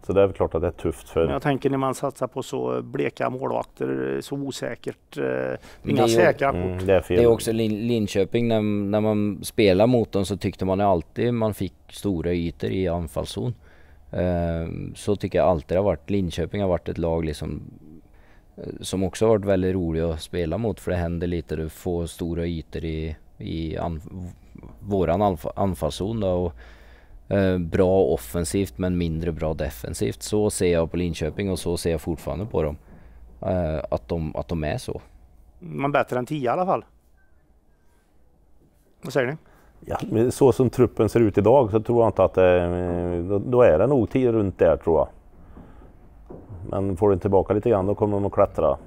Speaker 3: Så
Speaker 4: det är väl klart att det är tufft. För... Jag
Speaker 2: tänker när man satsar på så bleka målvakter, så osäkert, eh,
Speaker 4: inga säkra kort. Mm, det, är mm, det är också Linköping, när, när man spelar mot dem så tyckte man alltid man fick stora ytor i anfallszon. Eh, så tycker jag alltid det har varit. Linköping har varit ett lag liksom Eh, som också varit väldigt rolig att spela mot för det händer lite. Du får stora ytor i, i anf våran anf anfallszon då och eh, bra offensivt men mindre bra defensivt. Så ser jag på Linköping och så ser jag fortfarande på dem. Eh, att, de, att de är så.
Speaker 2: Men bättre än 10 i alla fall. Vad säger ni?
Speaker 3: Ja, så som truppen ser ut idag så tror jag inte att eh, det, då är det nog 10 runt där tror jag. Men får den tillbaka lite grann då kommer de att klättra.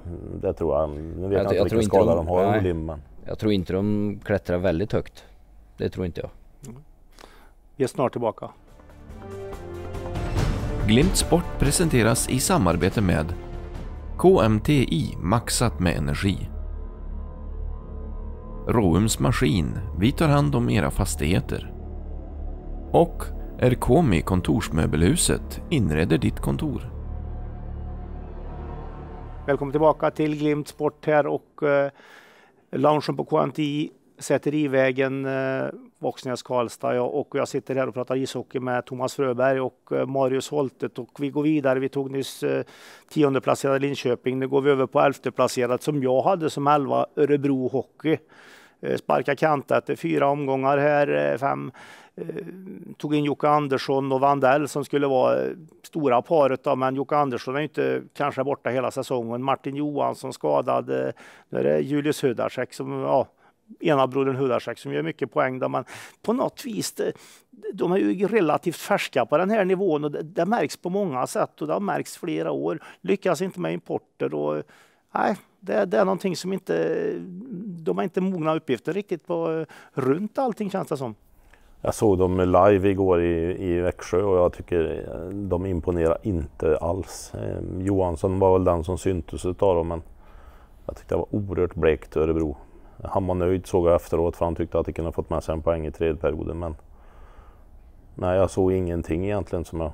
Speaker 3: Det tror jag. Nu vet jag, jag inte vilken skada de, de har i men...
Speaker 4: Jag tror inte de klättrar väldigt högt. Det tror inte jag. Mm.
Speaker 2: Vi är snart tillbaka.
Speaker 1: Glimt Sport presenteras i samarbete med KMTI Maxat med energi. Roums Maskin. Vi tar hand om era fastigheter. Och Erkomi Kontorsmöbelhuset inreder ditt kontor.
Speaker 2: Välkommen tillbaka till Glimt Sport här och eh, loungen på KMTI sätter i vägen eh, Våxnäs Karlstad ja, och jag sitter här och pratar ishockey med Thomas Fröberg och eh, Marius Holtet och vi går vidare. Vi tog nyss eh, tiondeplacerade Linköping. Nu går vi över på elfteplacerat som jag hade som elva Örebro Hockey. Eh, sparka kantat, eh, fyra omgångar här, eh, fem Eh, tog in Jocke Andersson och Vandell som skulle vara eh, stora paret. Då, men Jocke Andersson är inte kanske borta hela säsongen. Martin Johansson skadad. Nu är det Julius Hudarsäck som ja, ena brodern Hudarsäck som gör mycket poäng. Där, men på något vis, de är ju relativt färska på den här nivån och det, det märks på många sätt och det har märks flera år. Lyckas inte med importer och nej, det, det är någonting som inte, de har inte mogna uppgifter riktigt på eh, runt allting känns det som.
Speaker 3: Jag såg dem live igår i, i Växjö och jag tycker de imponerar inte alls. Eh, Johansson var väl den som syntes utav dem men jag tyckte det var oerhört blekt Örebro. Han var nöjd såg jag efteråt för han tyckte att de kunde fått med sig en poäng i tredje perioden men nej jag såg ingenting egentligen som jag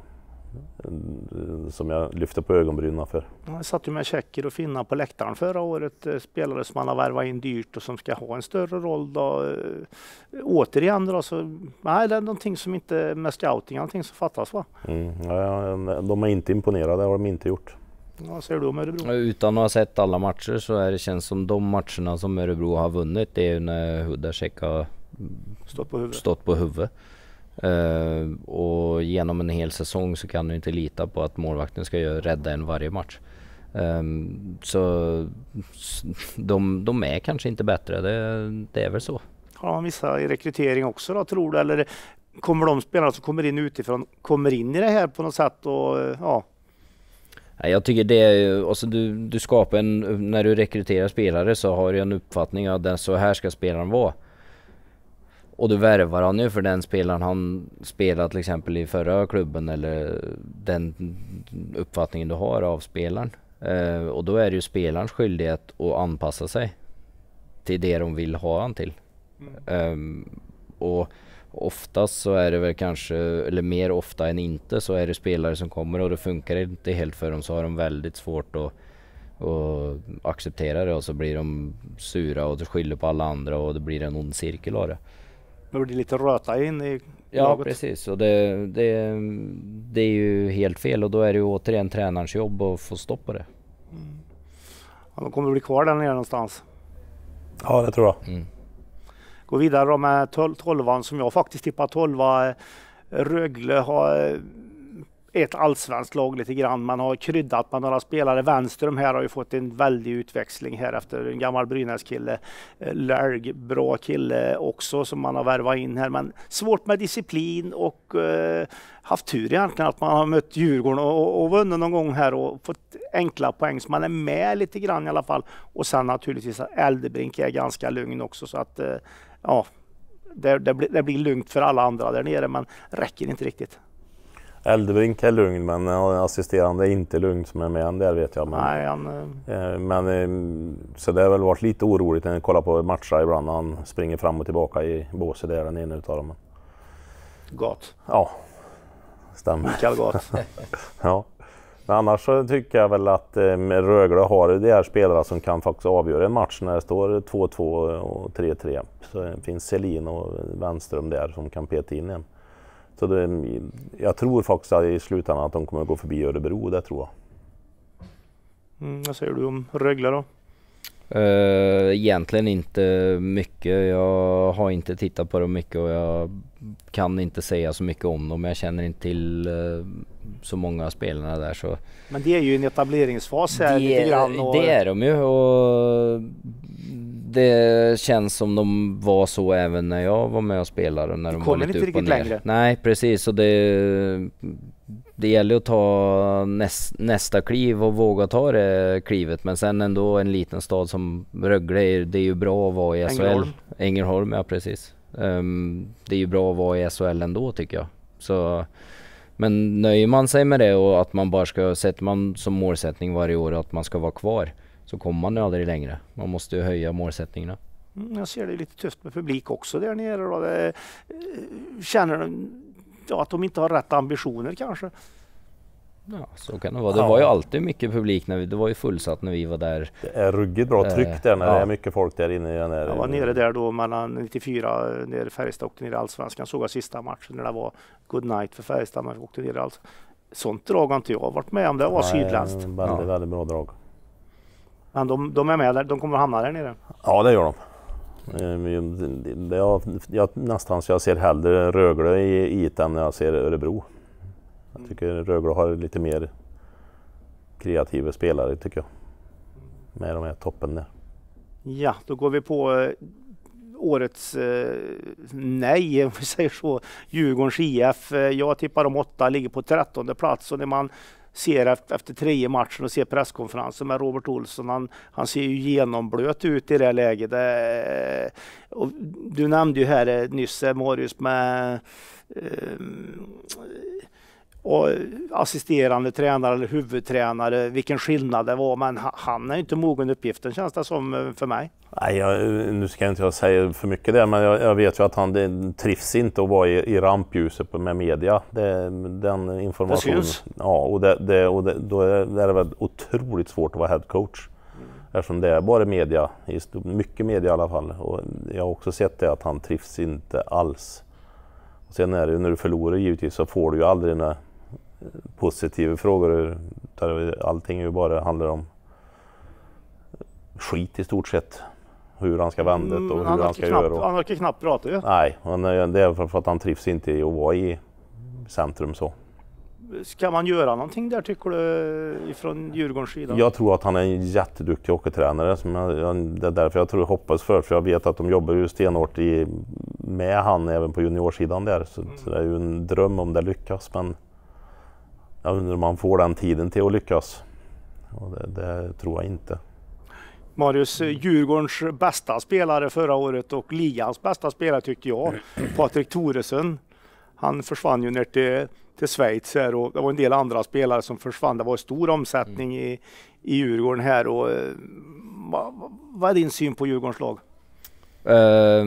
Speaker 3: Mm, som jag lyfte på ögonbrynen för.
Speaker 2: Jag satt ju med tjecker och finnar på läktaren förra året, eh, spelare som man har värvat in dyrt och som ska ha en större roll. Då. Eh, återigen då, så, nej, det är någonting som inte, med scouting, någonting som fattas va?
Speaker 3: Mm, ja, de är inte imponerade, det har de inte gjort.
Speaker 4: Vad säger du om Örebro? Utan att ha sett alla matcher så är det känns som de matcherna som Örebro har vunnit, det är ju när Hudacek har stått på huvudet. Stått på huvudet. Uh, och genom en hel säsong så kan du inte lita på att målvakten ska rädda en varje match. Um, så de, de, är kanske inte bättre, det, det är väl så.
Speaker 2: Har man vissa i rekrytering också då tror du? Eller kommer de spelarna som kommer in utifrån, kommer in i det här på något sätt? Och, eh,
Speaker 4: ja. Jag tycker det, alltså du, du skapar en, när du rekryterar spelare så har du en uppfattning av den, så här ska spelaren vara. Och du värvar han ju för den spelaren han spelade till exempel i förra klubben eller den uppfattningen du har av spelaren. Uh, och då är det ju spelarens skyldighet att anpassa sig till det de vill ha han till. Mm. Um, och oftast så är det väl kanske, eller mer ofta än inte, så är det spelare som kommer och det funkar inte helt för dem så har de väldigt svårt att och acceptera det och så blir de sura och skyller på alla andra och det blir en ond cirkel av det
Speaker 2: blir lite röta in i Ja laget. precis
Speaker 4: och det, det, det är ju helt fel och då är det ju återigen tränarens jobb att få stopp på det. Mm.
Speaker 2: Ja, de kommer bli kvar där nere någonstans.
Speaker 4: Ja det tror jag. Mm.
Speaker 2: Gå vidare då med 12 tol som jag faktiskt tippar tolva, eh, Rögle har eh, ett allsvenskt lag lite grann. Man har kryddat med några spelare. Vänström här har ju fått en väldig utväxling här efter en gammal Brynäs-kille. Eh, Lärg, bra kille också som man har värvat in här. Men svårt med disciplin och eh, haft tur egentligen att man har mött Djurgården och, och, vunnit någon gång här och fått enkla poäng. Så man är med lite grann i alla fall. Och sen naturligtvis att Eldebrink är ganska lugn också så att eh, ja, det, det, blir, det blir lugnt för alla andra där nere men räcker inte riktigt.
Speaker 3: Eldebrink är lugn, men assisterande är inte lugn som är med än där vet jag. Men, Nej, han... Eh, eh, men, eh, så det har väl varit lite oroligt när jag kollar på matcher ibland när han springer fram och tillbaka i båset där, den ena utav dem.
Speaker 2: Gat. Ja,
Speaker 3: stämmer. Mikael Gat. ja. Men annars så tycker jag väl att eh, Rögle har de här spelarna som kan faktiskt avgöra en match när det står 2-2 och 3-3. Så det finns Selin och Wenström där som kan peta in en. Så det, jag tror faktiskt i slutändan att de kommer att gå förbi
Speaker 4: Örebro, det tror jag.
Speaker 2: Mm, vad säger du om Rögle då?
Speaker 4: Uh, egentligen inte mycket. Jag har inte tittat på dem mycket och jag kan inte säga så mycket om dem. Jag känner inte till uh, så många av spelarna där. Så.
Speaker 2: Men det är ju en etableringsfas här det, lite grann. Och... Det är
Speaker 4: de ju och det känns som de var så även när jag var med och spelade. När de var lite inte riktigt längre. Nej precis, och det, det gäller att ta näs, nästa kliv och våga ta det klivet. Men sen ändå en liten stad som Rögle, det är ju bra att vara i SHL. Ängelholm. Ängelholm, ja precis. Um, det är ju bra att vara i SHL ändå tycker jag. Så, men nöjer man sig med det och att man bara ska, sätter man som målsättning varje år att man ska vara kvar så kommer man aldrig längre. Man måste höja målsättningarna.
Speaker 2: Mm, jag ser det lite tufft med publik också där nere. Då. Det, eh, känner de ja, att de inte har rätt ambitioner kanske?
Speaker 4: Ja, så kan det vara. Det var ju alltid mycket publik. När vi, det var ju fullsatt när vi var där. Det är ruggigt bra eh, tryck där när ja. det är mycket folk där inne. Jag var nere
Speaker 2: där då mellan 94, när Färjestad åkte ner i Allsvenskan. Såg jag sista matchen när det var good night för Färjestad. Men åkte ner i Allsvenskan. Sånt drag har inte jag varit med om. Det var sydländskt. Väldigt, ja.
Speaker 3: väldigt bra drag.
Speaker 2: Men de, de är med där, de kommer att hamna där nere?
Speaker 3: Ja, det gör de. Ehm, jag, jag, nästan så jag ser hellre Rögle i IT än jag ser Örebro. Jag tycker Rögle har lite mer kreativa spelare tycker jag. Med de här toppen där.
Speaker 2: Ja, då går vi på eh, årets eh, nej, om vi säger så. Djurgårdens IF. Eh, jag tippar de åtta, ligger på trettonde plats och när man ser efter, tredje matchen och ser presskonferensen med Robert Olsson. Han, han ser ju genomblöt ut i det läget. Det, och du nämnde ju här eh, nyss Marius med eh, och assisterande tränare eller huvudtränare, vilken skillnad det var. Men han är inte mogen uppgiften känns det som eh, för mig.
Speaker 3: Nej, jag, nu ska jag inte säga för mycket där, men jag, jag vet ju att han det, trivs inte att vara i, i rampljuset med media. Det, den informationen. Det syns. Ja, och, det, det, och det, då är det väl otroligt svårt att vara headcoach. Mm. Eftersom det är bara media, mycket media i alla fall. Och jag har också sett det att han trivs inte alls. sen är det ju när du förlorar givetvis så får du ju aldrig positiva frågor där allting ju bara handlar om skit i stort sett. Hur han ska vända det och mm, hur han, han ska knappt, göra. Och... Han verkar
Speaker 2: knappt prata ju.
Speaker 3: Nej, eh, det är för att han trivs inte i att vara i centrum så.
Speaker 2: Ska man göra någonting där tycker du från Djurgårdens sida? Jag
Speaker 3: tror att han är en jätteduktig hockeytränare. det är därför jag tror, hoppas för, för jag vet att de jobbar ju stenhårt i, med han även på juniorsidan där. Så, mm. så det är ju en dröm om det lyckas. Men jag undrar om man får den tiden till att lyckas. Och det, det tror jag inte.
Speaker 2: Marius, eh, Djurgårdens bästa spelare förra året och ligans bästa spelare tyckte jag, Patrik Thoresson. Han försvann ju ner till, till Schweiz här och det var en del andra spelare som försvann. Det var stor omsättning i, i Djurgården här och eh, vad, vad är din syn på Djurgårdens lag?
Speaker 4: Uh,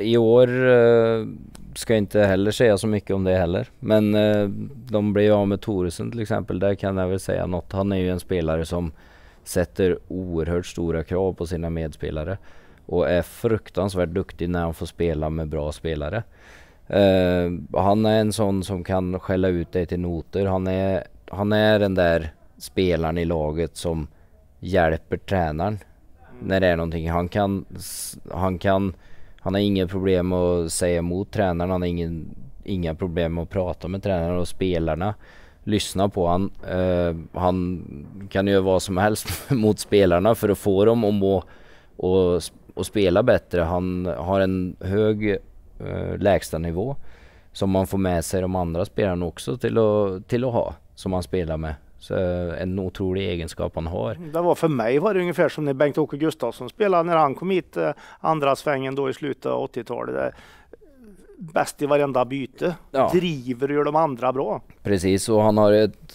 Speaker 4: I år uh, ska inte heller säga så mycket om det heller. Men eh, de blir av med Thoresen till exempel. Där kan jag väl säga något. Han är ju en spelare som sätter oerhört stora krav på sina medspelare och är fruktansvärt duktig när han får spela med bra spelare. Eh, han är en sån som kan skälla ut dig till noter. Han är, han är den där spelaren i laget som hjälper tränaren när det är någonting. Han kan, han kan han har inga problem att säga emot tränaren, han har ingen, inga problem att prata med tränaren och spelarna lyssnar på han. Eh, han kan göra vad som helst mot spelarna för att få dem att må och, och spela bättre. Han har en hög eh, lägstanivå som man får med sig de andra spelarna också till att, till att ha, som han spelar med. Så eh, en otrolig egenskap han har.
Speaker 2: Mm, det var för mig var det ungefär som när Bengt-Åke Gustafsson spelade när han kom hit eh, andra svängen då i slutet av 80-talet eh, bäst i varenda byte. Ja. Driver och gör de andra bra.
Speaker 4: Precis, och han har ett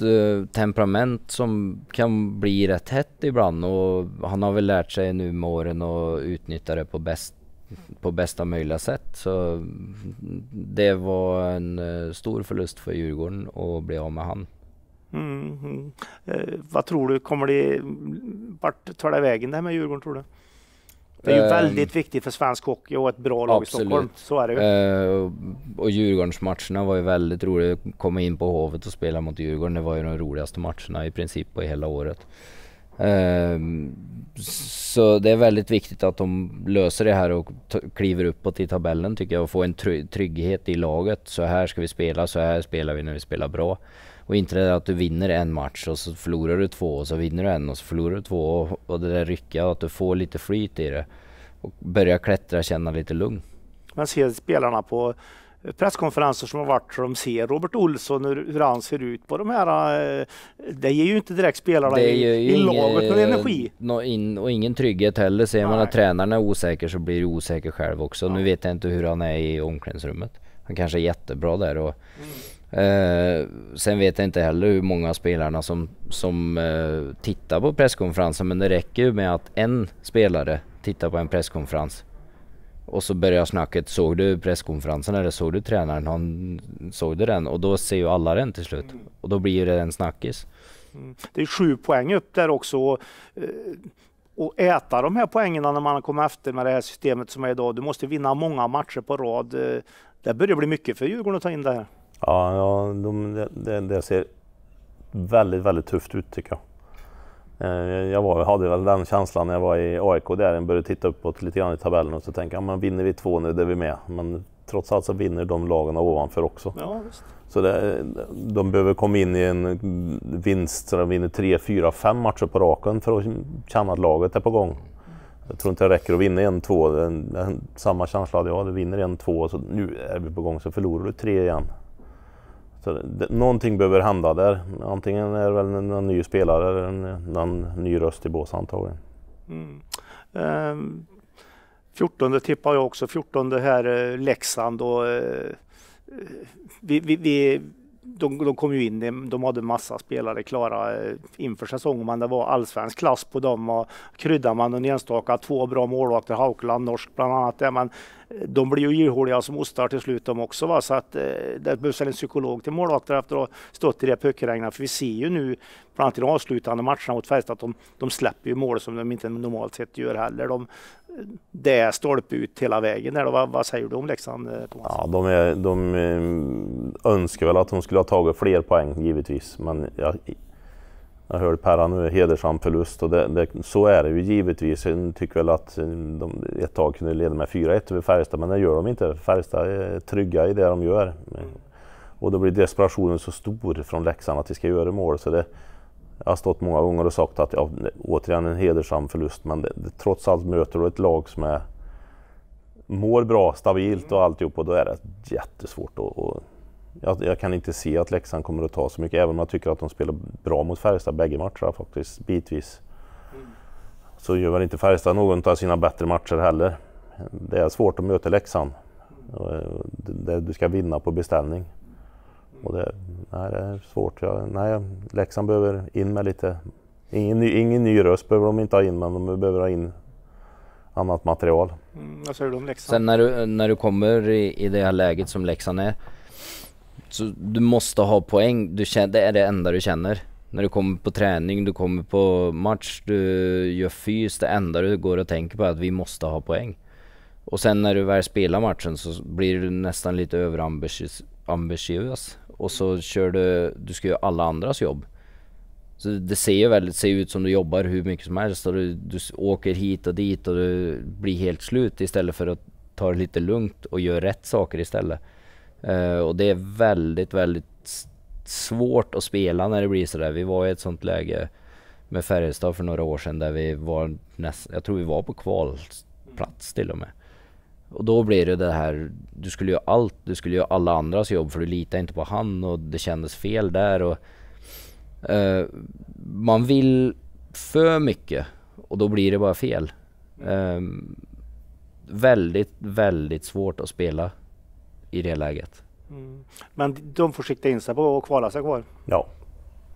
Speaker 4: temperament som kan bli rätt hett ibland och han har väl lärt sig nu med åren att utnyttja det på, bäst, på bästa möjliga sätt. Så mm, det var en stor förlust för Djurgården att bli av med honom. Mm, Eh, vad tror du, kommer det, vart tar det vägen det här med Djurgården tror du? Det är ju eh, väldigt
Speaker 2: viktigt för svensk hockey och ett bra lag absolut. i Stockholm. Så är det
Speaker 4: ju. Eh, och Djurgårdsmatcherna var ju väldigt roliga. Att Komma in på Hovet och spela mot Djurgården, det var ju de roligaste matcherna i princip på hela året. Ehm, så det är väldigt viktigt att de löser det här och kliver uppåt i tabellen tycker jag och får en trygghet i laget. Så här ska vi spela, så här spelar vi när vi spelar bra. Och inte det att du vinner en match och så förlorar du två och så vinner du en och så förlorar du två och, det där rycka och att du får lite flyt i det. Och börjar klättra, och känna lite lugn.
Speaker 2: Man ser spelarna på presskonferenser som har varit så de ser Robert Olsson, hur, hur han ser ut på de här. Eh, det ger ju inte direkt spelarna i, i laget någon eh, energi.
Speaker 4: No, in, och ingen trygghet heller. Ser man att tränaren är osäker så blir du osäker själv också. Ja. Nu vet jag inte hur han är i omklädningsrummet. Han kanske är jättebra där och mm. Eh, sen vet jag inte heller hur många av spelarna som, som eh, tittar på presskonferensen men det räcker ju med att en spelare tittar på en presskonferens och så börjar snacket. Såg du presskonferensen eller såg du tränaren? Han, såg du den? Och då ser ju alla den till slut och då blir det en snackis. Mm. Det är sju poäng upp där också. och eh, äta de här poängen
Speaker 2: när man kommer efter med det här systemet som är idag. Du måste vinna många matcher på rad. Eh, det börjar bli mycket för Djurgården att ta in det här.
Speaker 3: Ja, ja det, det, det ser väldigt, väldigt tufft ut tycker eh, jag. Jag var, hade väl den känslan när jag var i AIK där, jag började titta uppåt lite grann i tabellen och så tänkte jag, men vinner vi två nu, det är vi med. Men trots allt så vinner de lagen ovanför också. Ja, så det, de behöver komma in i en vinst, så de vinner tre, fyra, fem matcher på raken för att känna att laget är på gång. Jag tror inte det räcker att vinna en, två. Samma känsla hade jag, du vinner en, två, så nu är vi på gång, så förlorar du tre igen. Så det, någonting behöver hända där. Antingen är det väl en, ny
Speaker 2: spelare eller en, en ny röst i bås antagligen. Mm. Ehm, 14 tippar jag också, 14 här eh, Leksand och eh, eh, vi, vi, vi de, de kom ju in, de hade massa spelare klara eh, inför säsongen, men det var allsvensk klass på dem och kryddar man en enstaka, två bra målvakter, Haukeland, norsk bland annat, ja, men eh, de blir ju ihåliga som ostar till slut de också. Va? Så att, eh, det behövs en psykolog till målvakter efter att ha stått i det puckregnet. För vi ser ju nu, bland annat i de avslutande matcherna mot Färjestad, att de, de släpper ju mål som de inte normalt sett gör heller. De, det är stolpe ut hela vägen. Där. Vad, vad säger du om Leksand? Eh,
Speaker 3: ja, de, är, de eh, önskar väl att de skulle ha tagit fler poäng givetvis, men jag, jag hörde Perra nu, hedersam förlust och det, det, så är det ju givetvis. Jag tycker väl att eh, de ett tag kunde leda med 4-1 över Färjestad, men det gör de inte. Färjestad är trygga i det de gör. Mm. Och då blir desperationen så stor från Leksand att de ska göra mål. Så det, jag har stått många gånger och sagt att ja, återigen en hedersam förlust men det, det, trots allt möter du ett lag som är, mår bra, stabilt och alltihop och då är det jättesvårt att och, jag, jag, kan inte se att Leksand kommer att ta så mycket, även om jag tycker att de spelar bra mot Färjestad bägge matcherna faktiskt, bitvis. Så gör väl inte Färjestad någon av sina bättre matcher heller. Det är svårt att möta Leksand. Mm. Du ska vinna på beställning. Och det, nej, det är svårt. Jag, nej, Leksand behöver in med lite... Ingen ny, ingen ny röst behöver de inte ha in, men de behöver ha in
Speaker 4: annat material.
Speaker 2: Mm, vad säger du om Leksand?
Speaker 4: Sen när du, när du kommer i, i det här läget som Leksand är, så du måste ha poäng. Du känner, det är det enda du känner. När du kommer på träning, du kommer på match, du gör fys. Det enda du går och tänker på är att vi måste ha poäng. Och sen när du väl spelar matchen så blir du nästan lite överambitiös och så kör du, du ska göra alla andras jobb. Så det ser ju väldigt, ser ut som du jobbar hur mycket som helst och du, du åker hit och dit och du blir helt slut istället för att ta det lite lugnt och göra rätt saker istället. Uh, och det är väldigt, väldigt svårt att spela när det blir sådär. Vi var i ett sånt läge med Färjestad för några år sedan där vi var nästan, jag tror vi var på kvalplats till och med. Och då blir det det här, du skulle göra allt, du skulle göra alla andras jobb för du litar inte på han och det kändes fel där och... Uh, man vill för mycket och då blir det bara fel. Uh, väldigt, väldigt svårt att spela i det läget.
Speaker 2: Mm. Men de får sikta in sig på att kvala sig kvar?
Speaker 4: Ja.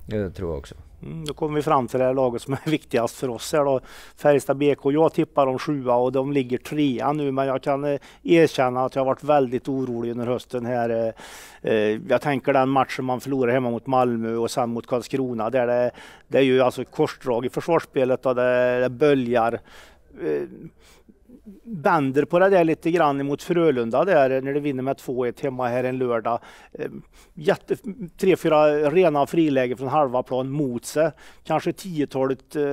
Speaker 4: Det tror
Speaker 2: jag också. Mm, då kommer vi fram till det här laget som är viktigast för oss. Här då. Färjestad BK, jag tippar om sjua och de ligger trea nu men jag kan eh, erkänna att jag varit väldigt orolig under hösten här. Eh, eh, jag tänker den matchen man förlorar hemma mot Malmö och sen mot Karlskrona. Där det, det är ju alltså korsdrag i försvarsspelet och det, det böljar vänder på det där lite grann emot Frölunda där när de vinner med 2-1 hemma här en lördag. Eh, jätte, tre, fyra rena frilägen från halva plan mot sig. Kanske tiotalet eh,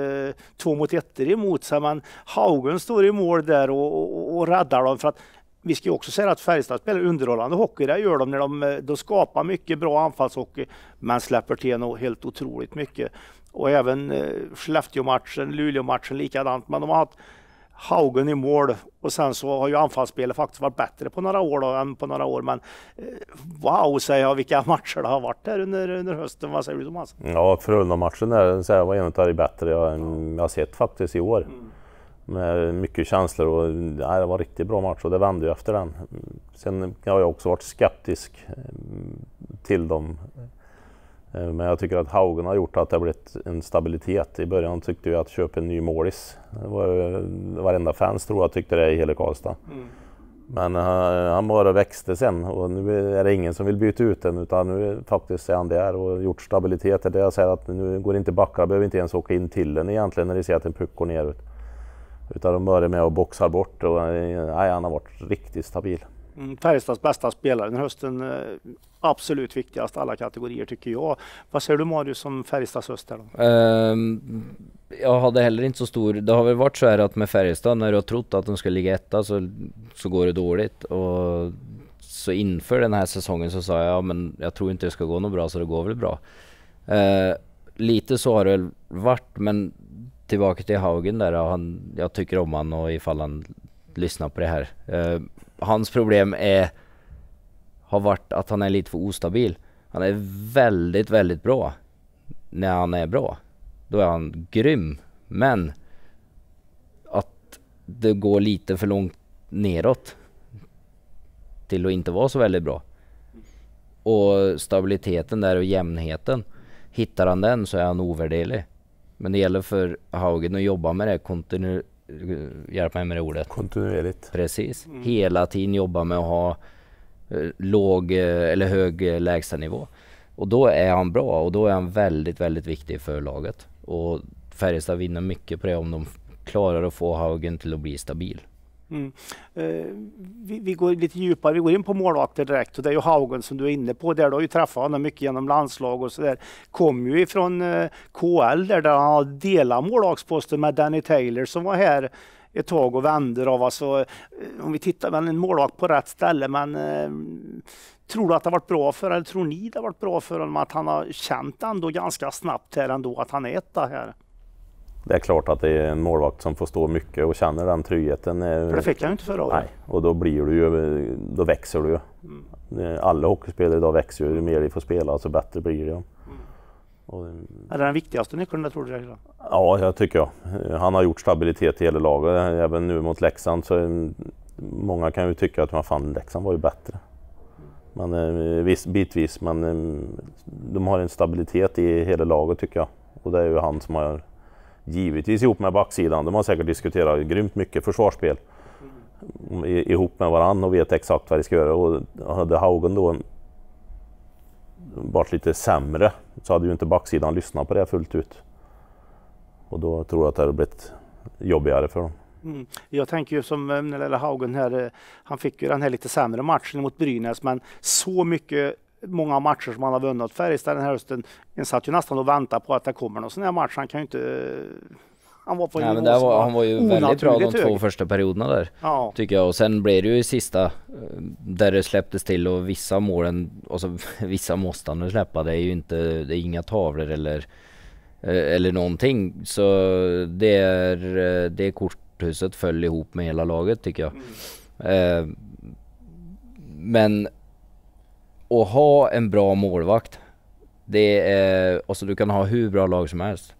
Speaker 2: två mot ettor emot sig men Haugen står i mål där och, och, och räddar dem för att vi ska också säga att Färjestad spelar underhållande hockey. Det gör de när de, eh, de skapar mycket bra anfallshockey men släpper till något helt otroligt mycket. Och även eh, Skellefteå-matchen, Luleå-matchen likadant. Men de har haft Haugen i mål och sen så har ju anfallsspelet faktiskt varit bättre på några år då, än på några år. Men eh, wow, säger jag, vilka matcher det har varit här under, under hösten. Vad säger du Thomas?
Speaker 3: Ja, Frölunda-matchen var en av de bättre jag, jag har sett faktiskt i år. Mm. Med mycket känslor och nej, det var en riktigt bra match och det vände ju efter den. Sen har jag också varit skeptisk eh, till dem Eh, men jag tycker att Haugen har gjort att det har blivit en stabilitet. I början tyckte jag att köpa en ny målis. var, eh, varenda fans tror jag tyckte det i hela Karlstad. Mm. Men han, eh, han bara växte sen och nu är det ingen som vill byta ut den utan nu faktiskt är han där och gjort stabilitet. Det jag säger att nu går det inte backarna behöver inte ens åka in till den egentligen när de ser att en puck går nerut. Utan de börjar med att boxa bort och nej, han har varit riktigt stabil.
Speaker 2: Mm, Färjestads bästa spelare den hösten. Eh, absolut viktigast alla kategorier tycker jag. Vad ser du Marius som Färjestads höst?
Speaker 4: Um, jag hade heller inte så stor, det har väl varit så här att med Färjestad när du har trott att de ska ligga etta så, så går det dåligt. Och så inför den här säsongen så sa jag ja, men jag tror inte det ska gå något bra så det går väl bra. Uh, lite så har det väl varit men tillbaka till Haugen där, han, jag tycker om han och ifall han lyssnar på det här. Ehm, hans problem är, har varit att han är lite för ostabil. Han är väldigt, väldigt bra när han är bra. Då är han grym. Men att det går lite för långt neråt till att inte vara så väldigt bra. Och stabiliteten där och jämnheten. Hittar han den så är han ovärderlig. Men det gäller för Haugen att jobba med det kontinuerligt. Eh, hjälpa mig med det ordet. Kontinuerligt. Precis. Mm. Hela tiden jobba med att ha eh, låg eh, eller hög lägstanivå. Och då är han bra och då är han väldigt, väldigt viktig för laget. Och Färjestad vinner mycket på det om de klarar att få Haugen till att bli stabil.
Speaker 2: Mm. Eh, vi, vi, går lite djupare, vi går in på målvakter direkt och det är ju Haugen som du är inne på där. Du har ju träffat honom mycket genom landslag och sådär. Kom ju ifrån eh, KL där, han har delat målvaktsposten med Danny Taylor som var här ett tag och vänder av. Alltså, eh, om vi tittar, men en målvakt på rätt ställe, men eh, tror du att det har varit bra för, eller tror ni det har varit bra för honom att han har känt ändå ganska snabbt här ändå att han är etta här?
Speaker 3: det är klart att det är en målvakt som får stå mycket och känner den tryggheten. Eh, För det fick han ju inte förra året. Nej, och då blir du ju, eh, då växer du ju. Mm. Eh, alla hockeyspelare idag växer ju. Ju mer de får spela, så bättre blir de. Mm. Och,
Speaker 2: är det den viktigaste nyckeln, tror du? Då?
Speaker 3: Ja, jag tycker jag. Han har gjort stabilitet i hela laget. Även nu mot Leksand så många kan ju tycka att man fan, Leksand var ju bättre. Men, vis, bitvis, men de har en stabilitet i hela laget tycker jag. Och det är ju han som har Givetvis ihop med backsidan, de har säkert diskuterat grymt mycket försvarsspel mm. ihop med varandra och vet exakt vad de ska göra. Och hade Haugen då varit lite sämre så hade ju inte backsidan lyssnat på det fullt ut. Och då tror jag att det hade blivit jobbigare för dem.
Speaker 2: Mm. Jag tänker ju som eh, när det Haugen här, eh, han fick ju den här lite sämre matchen mot Brynäs men så mycket många matcher som han har vunnit Färjestad den här hösten. En satt ju nästan och väntade på att det kommer någon sån här match. Han kan ju inte han var på en men där var, Han var ju väldigt bra de två hög.
Speaker 4: första perioderna där. Ja. Tycker jag. Och sen blev det ju i sista där det släpptes till och vissa målen, alltså vissa måste han ju släppa. Det är ju inte, det är inga tavlor eller, eh, eller någonting. Så det är, eh, det korthuset föll ihop med hela laget tycker jag. Mm. Eh, men att ha en bra målvakt, det är, alltså du kan ha hur bra lag som helst.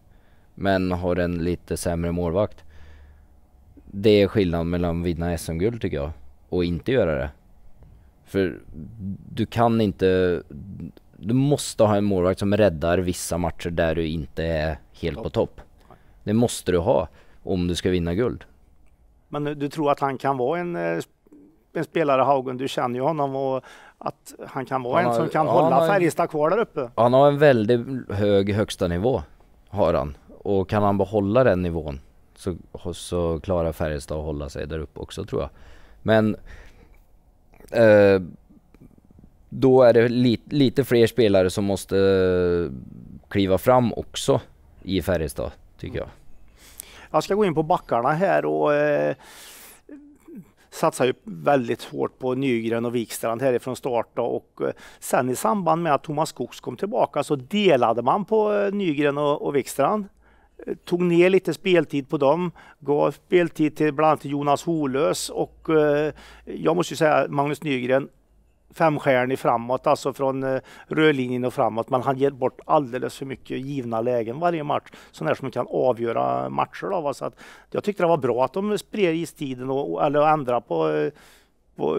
Speaker 4: Men har en lite sämre målvakt. Det är skillnaden mellan att vinna SM-guld tycker jag, och inte göra det. För du kan inte, du måste ha en målvakt som räddar vissa matcher där du inte är helt Top. på topp. Det måste du ha om du ska vinna guld.
Speaker 2: Men du tror att han kan vara en, eh, en spelare, Haugen, du känner ju honom och att han kan vara han har, en som kan ja, hålla Färjestad kvar där uppe.
Speaker 4: Han har en väldigt hög högsta nivå har han. Och kan han behålla den nivån så, så klarar Färjestad att hålla sig där uppe också tror jag. Men eh, då är det li, lite fler spelare som måste eh, kliva fram också i Färjestad tycker jag.
Speaker 2: Jag ska gå in på backarna här och eh, satsar ju väldigt hårt på Nygren och Wikstrand härifrån start. Då. Och eh, sen i samband med att Thomas Skogs kom tillbaka så delade man på eh, Nygren och, och Wikstrand eh, tog ner lite speltid på dem, gav speltid till bland annat Jonas Holös och jag måste ju säga Magnus Nygren femstjärnig framåt, alltså från eh, rödlinjen och framåt. Men han ger bort alldeles för mycket givna lägen varje match, sådana som kan avgöra matcher. Av, så att jag tyckte det var bra att de spred istiden och, eller ändrade på, eh, på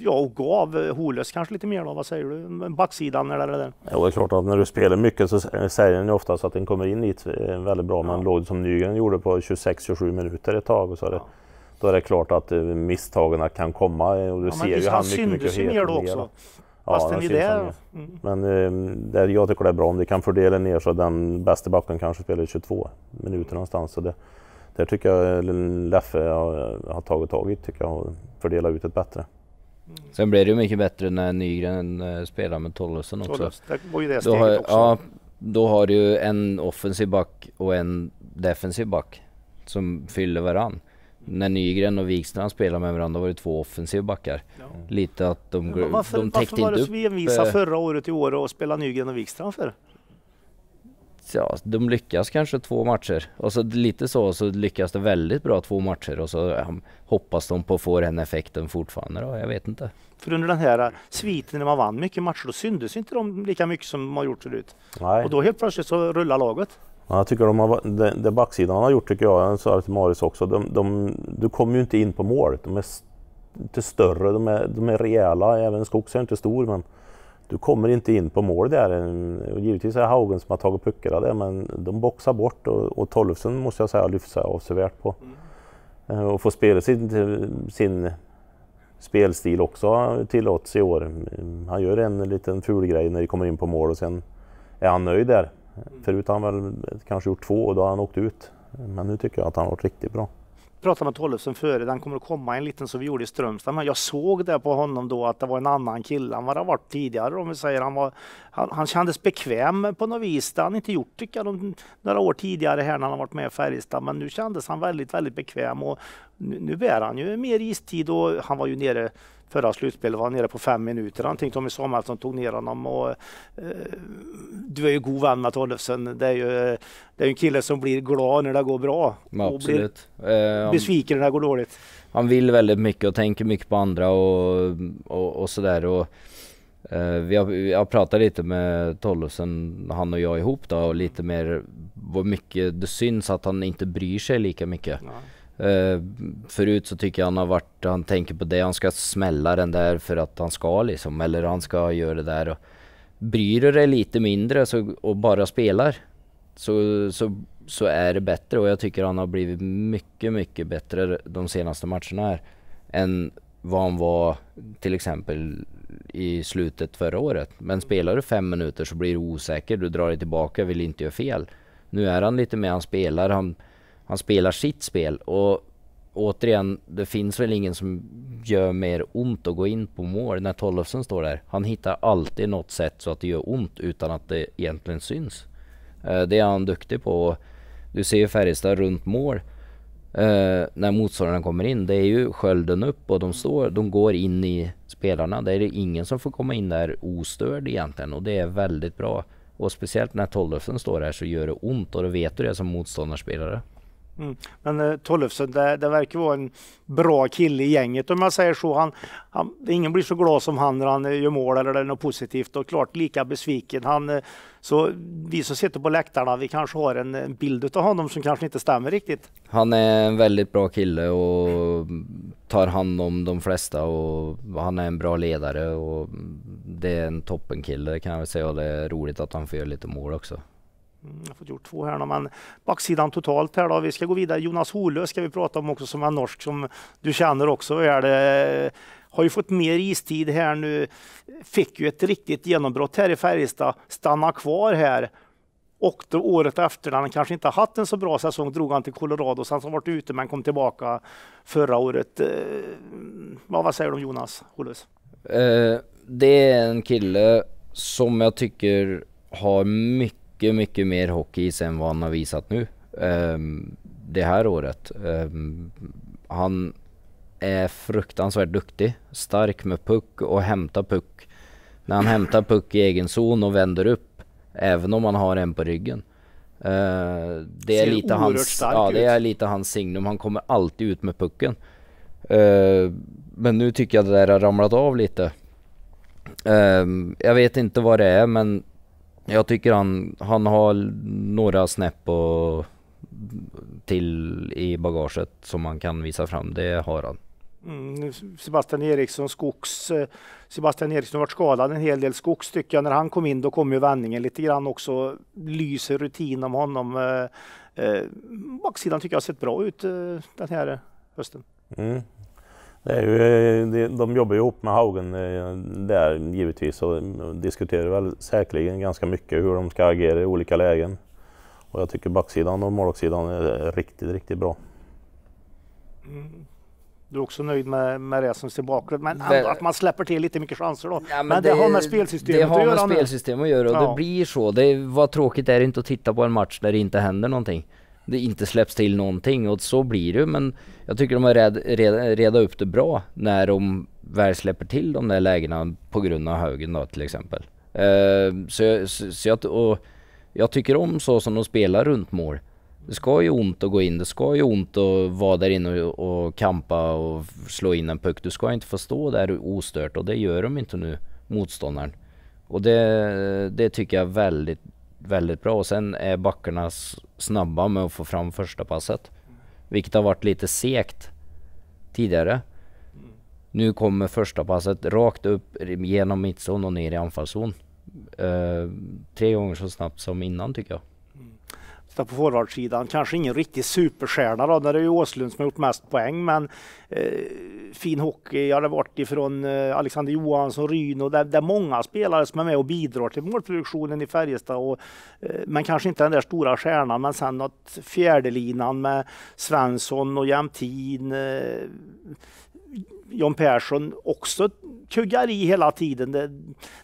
Speaker 2: Ja, och gav Holös kanske lite mer då, vad säger du? Backsidan eller det där?
Speaker 3: Jo, det är klart att när du spelar mycket så säger den oftast att den kommer in hit eh, väldigt bra. men ja. låg som Nygren gjorde på 26-27 minuter ett tag och så är det ja då är det klart att eh, misstagen kan komma eh, och du ja, ser ju han, han mycket, mycket hetare. Han också. Ja, Fast det... Mm. Men eh, det, jag tycker det är bra om vi kan fördela ner så den bästa backen kanske spelar 22 minuter någonstans. Så det, där tycker jag eh, Leffe har,
Speaker 4: har tagit tag i tycker jag och fördelat ut det bättre. Mm. Sen blev det ju mycket bättre när Nygren spelade med Tollesen också. Tollus, det var ju det steget har, också. Ja, då har du ju en offensiv back och en defensiv back som fyller varann när Nygren och Wikstrand spelade med varandra var det två offensiva backar. Ja. Lite att de, varför, de täckte inte upp. Varför var det så vi eh,
Speaker 2: förra året i år och spela Nygren och Wikstrand för?
Speaker 4: ja, de lyckas kanske två matcher och så lite så så lyckas det väldigt bra två matcher och så hoppas de på att få den effekten fortfarande då, jag
Speaker 2: vet inte. För under den här eh, sviten när man vann mycket matcher då syntes inte de lika mycket som man gjort förut. Nej. Och då helt plötsligt så rullar laget.
Speaker 3: Jag tycker de har, det, det backsidan han har gjort tycker jag, jag sa till Marius också, de, de, du kommer ju inte in på mål. De är inte större, de är, de är rejäla, även Skogs är inte stor men du kommer inte in på mål där. Och givetvis är det Haugen som har tagit puckarna där men de boxar bort och, och Tollefsen måste jag säga lyft sig avsevärt på. Mm. Och får spela sin, sin spelstil också tillåts i år. Han gör en liten ful grej när de kommer in på mål och sen är han nöjd där. Mm. Förut har han väl kanske gjort två och då har han åkt ut. Men nu tycker jag att han har varit riktigt bra.
Speaker 2: Jag pratade med Tollefsen före, den kommer att komma en liten som vi gjorde i Strömstad. Men jag såg det på honom då att det var en annan kille än vad det har varit tidigare. Om vi säger. Han, var, han, han kändes bekväm på något vis. Det har han inte gjort tycker jag några år tidigare här när han har varit med i Färjestad. Men nu kändes han väldigt, väldigt bekväm och nu, nu bär han ju mer istid och han var ju nere förra slutspelet var han nere på fem minuter han någonting. Tommy Samuelsson tog ner honom och eh, du är ju god vän med Tollefsen. Det är ju det är en kille som blir glad när det går bra. Ja, absolut. Och blir eh,
Speaker 4: besviken när det går dåligt. Han vill väldigt mycket och tänker mycket på andra och, och, och sådär. Och, eh, vi har, jag pratade lite med Tollefsen, han och jag ihop då och lite mer, vad mycket, det syns att han inte bryr sig lika mycket. Ja. Eh, förut så tycker jag han har varit, han tänker på det, han ska smälla den där för att han ska liksom, eller han ska göra det där. Och bryr du dig lite mindre så, och bara spelar så, så, så är det bättre och jag tycker han har blivit mycket, mycket bättre de senaste matcherna här än vad han var till exempel i slutet förra året. Men spelar du fem minuter så blir du osäker, du drar dig tillbaka, vill inte göra fel. Nu är han lite mer, han spelar, han han spelar sitt spel och återigen, det finns väl ingen som gör mer ont att gå in på mål när Tollefsen står där. Han hittar alltid något sätt så att det gör ont utan att det egentligen syns. Eh, det är han duktig på. Du ser ju Färjestad runt mål eh, när motståndarna kommer in. Det är ju skölden upp och de, står, de går in i spelarna. Det är det ingen som får komma in där ostörd egentligen och det är väldigt bra. Och speciellt när Tollefsen står där så gör det ont och då vet du det som motståndarspelare.
Speaker 2: Mm. Men eh, Tollefsen, det, det, verkar vara en bra kille i gänget om jag säger så. Han, han, ingen blir så glad som han när han eh, gör mål eller det är något positivt och klart lika besviken. Han, eh, så vi som sitter på läktarna, vi kanske har en, en bild av honom som kanske inte stämmer riktigt.
Speaker 4: Han är en väldigt bra kille och tar hand om de flesta och han är en bra ledare och det är en toppenkille kan jag väl säga och det är roligt att han får göra lite mål också.
Speaker 2: Mm, jag har fått gjort två här. Men backsidan totalt här då. Vi ska gå vidare. Jonas Holö ska vi prata om också som är norsk som du känner också väl. Eh, har ju fått mer istid här nu. Fick ju ett riktigt genombrott här i Färjestad. Stanna kvar här. Och då året efter, när han kanske inte haft en så bra säsong, drog han till Colorado. Sen har varit ute men kom tillbaka förra året. Eh, vad säger du om Jonas Holös?
Speaker 4: Eh, det är en kille som jag tycker har mycket mycket, mycket mer hockey än vad han har visat nu ehm, det här året. Ehm, han är fruktansvärt duktig, stark med puck och hämtar puck. När han hämtar puck i egen zon och vänder upp, även om han har en på ryggen. Ehm, det, är lite, hans, ja, det är lite hans signum, han kommer alltid ut med pucken. men nu tycker jag det där har ramlat av lite. jag vet inte vad det är men jag tycker han, han har några snäpp och till i bagaget som man kan visa fram. Det har han.
Speaker 2: Mm, Sebastian Eriksson, Skogs, eh, Sebastian Eriksson har varit skadad en hel del. Skogs tycker jag när han kom in, då kom ju vändningen lite grann också. Lyser rutin om honom. Eh, eh baksidan tycker jag har sett bra ut eh, den här hösten.
Speaker 3: Mm. Det är ju, de jobbar ju ihop med Haugen eh, där givetvis och diskuterar väl säkerligen ganska mycket hur de ska agera i olika lägen. Och jag tycker backsidan och målvaktssidan är riktigt, riktigt bra.
Speaker 2: Mm. Du är också nöjd med, med det som ser bakåt, men Väl, att man släpper till lite mycket chanser då. Ja, men, men det, det, har med spelsystemet att göra. Det har med spelsystemet
Speaker 4: att göra och ja. det blir så. Det, vad tråkigt är det inte att titta på en match där det inte händer någonting det inte släpps till någonting och så blir det men jag tycker de har red, red, reda upp det bra när de väl släpper till de där lägena på grund av högen då till exempel. Uh, så, så, så jag, och jag tycker om så som de spelar runt mål. Det ska ju ont att gå in, det ska ju ont att vara där inne och, och kampa och slå in en puck. Du ska inte få stå där ostört och det gör de inte nu, motståndaren. Och det, det tycker jag väldigt väldigt bra och sen är backarna snabba med att få fram första passet. Vilket har varit lite segt tidigare. Nu kommer första passet rakt upp genom mittzon och ner i anfallszon. Uh, tre gånger så snabbt som innan tycker jag.
Speaker 2: Kristianstad på forwardsidan. Kanske ingen riktig superstjärna då, där det är ju Åslund som har gjort mest poäng, men eh, fin hockey har det varit ifrån eh, Alexander Johansson, Ryno, det är många spelare som är med och bidrar till målproduktionen i Färjestad. Och, eh, men kanske inte den där stora stjärnan, men sen att fjärdelinan med Svensson och Jämtin. Eh, John Persson också kuggar i hela tiden. Det,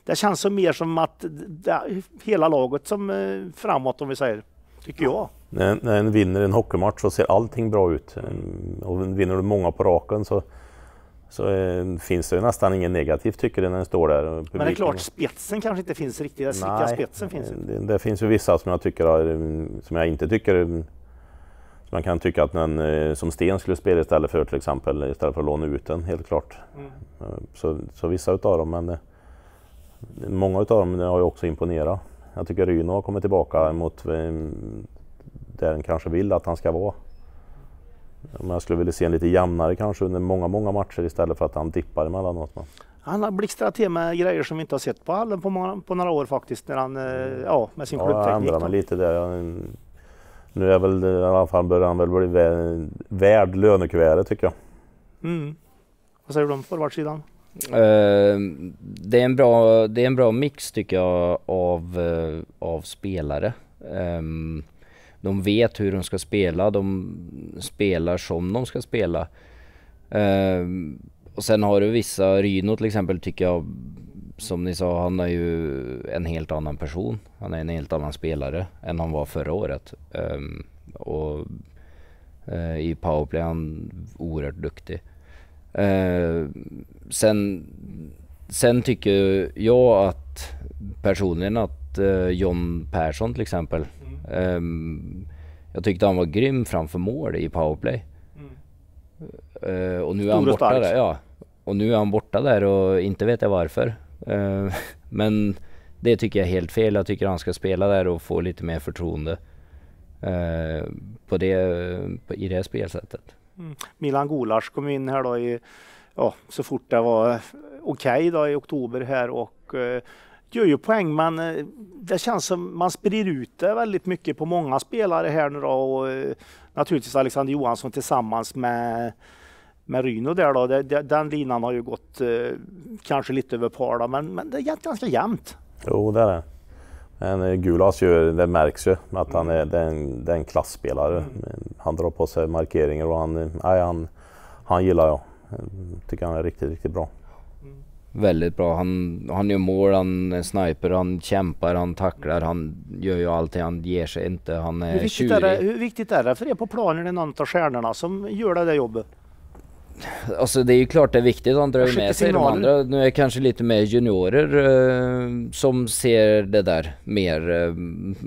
Speaker 2: det känns som mer som att det, hela laget som eh, framåt om vi säger tycker jag.
Speaker 3: När, när en vinner en hockeymatch så ser allting bra ut. Och vinner du många på raken så, så eh, finns det nästan inget negativt tycker jag när den står där. Publiken. Men det är klart,
Speaker 2: spetsen kanske inte finns riktigt. Nej, spetsen finns inte.
Speaker 3: Det, det, finns ju vissa som jag, tycker, som jag inte tycker som man kan tycka att den, eh, som Sten skulle spela istället för till exempel, istället för att låna ut den, helt klart. Mm. Eh, så, så vissa utav dem, men eh, många utav dem har ju också imponerat. Jag tycker Ryno har kommit tillbaka mot eh, där den kanske vill att han ska vara. Men jag skulle vilja se en lite jämnare kanske under många, många matcher istället för att han dippar emellanåt.
Speaker 2: Han har blixtrat till med grejer som vi inte har sett på Hallen på, på några år faktiskt, när han, eh, ja, med sin klubbteknik. Ja, jag ändrar mig
Speaker 3: lite där. nu är väl, i alla fall börjar han väl bli värd lönekuvertet tycker jag.
Speaker 2: Mm. Vad säger du om forwardsidan?
Speaker 4: Eh, det, är en bra, det är en bra mix tycker jag av, eh, av spelare. Ehm, de vet hur de ska spela, de spelar som de ska spela. Ehm, och sen har du vissa, Ryno till exempel tycker jag, som ni sa, han är ju en helt annan person. Han är en helt annan spelare än han var förra året. Ehm, och eh, i powerplay är han oerhört duktig sen, sen tycker jag att personligen att eh, John Persson till exempel. Mm. Eh, jag tyckte han var grym framför mål i powerplay. Mm. Eh, och nu Stor är han borta där. Ja. Och nu är han borta där och inte vet jag varför. Eh, men det tycker jag är helt fel. Jag tycker han ska spela där och få lite mer förtroende eh, på det, på, i det spelsättet.
Speaker 2: Mm. Milan Gulasch kom in här då i ja, så fort det var eh, okej okay i oktober här och eh, gör ju poäng men eh, det känns som man sprider ut det väldigt mycket på många spelare här nu då och eh, naturligtvis Alexander Johansson tillsammans med med Ryno där då, den linan har ju gått kanske lite över par då, men, men det är ganska jämnt.
Speaker 3: Jo, det är det. Men Gulas, ju, det märks ju att han är, mm. det är en, det är en klassspelare. Mm. Han drar på sig markeringar och han, nej, han, han
Speaker 4: gillar jag tycker han är riktigt, riktigt bra. Mm. Väldigt bra. Han, han gör mål, han är sniper, han kämpar, han tacklar, han gör ju allting, han ger sig inte, han är hur tjurig. Är det,
Speaker 2: hur viktigt är det för er på planen, är någon av stjärnorna som gör det där jobbet?
Speaker 4: Alltså det är ju klart det är viktigt, han drar ju med sig de andra. Nu är jag kanske lite mer juniorer eh, som ser det där mer eh,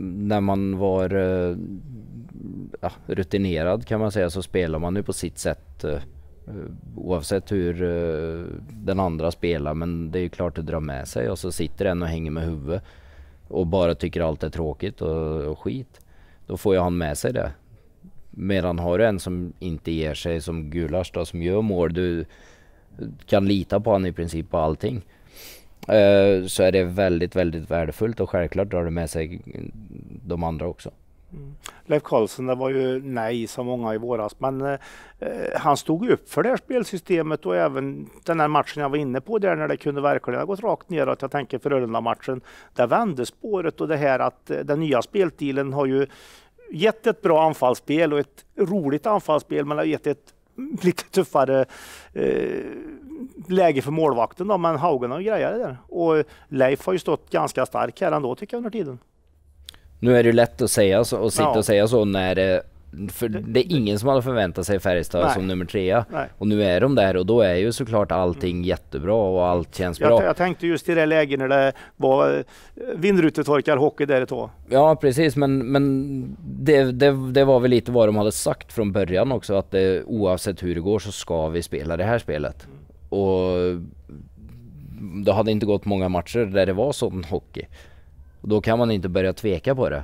Speaker 4: när man var eh, rutinerad kan man säga så spelar man ju på sitt sätt. Eh. Eh, oavsett hur eh, den andra spelar men det är ju klart det drar med sig och så sitter en och hänger med huvudet och bara tycker allt är tråkigt och, skit. Då får ju han med sig det. Medan har du en som inte ger sig som Gulasch då, som gör mål, du kan lita på han i princip på allting. Eh, så är det väldigt, väldigt värdefullt och självklart drar det med sig de andra också. Mm.
Speaker 2: Leif Carlson, det var ju nej som många i våras, men eh, eh, han stod upp för det här spelsystemet och även den här matchen jag var inne på där när det kunde verkligen ha gått rakt neråt. Jag tänker Frölunda-matchen, där vände spåret och det här att eh, den nya spelstilen har ju gett ett bra anfallsspel och ett roligt anfallsspel, men har gett ett lite tuffare eh, läge för målvakten. Då, men Haugen har ju grejat det där. Och Leif har ju stått ganska stark här ändå tycker jag under tiden.
Speaker 4: Nu är det ju lätt att säga så, och sitta ja. och säga så när det för det är ingen som hade förväntat sig Färjestad som nummer trea. Och nu är de där och då är ju såklart allting mm. jättebra och allt känns bra. Jag
Speaker 2: tänkte just i det läget när det var eh, vindrutetorkar hockey där ett tag.
Speaker 4: Ja precis, men, men det, det, det, var väl lite vad de hade sagt från början också att det, oavsett hur det går så ska vi spela det här spelet. Mm. Och det hade inte gått många matcher där det var sån hockey. Och då kan man inte börja tveka på det.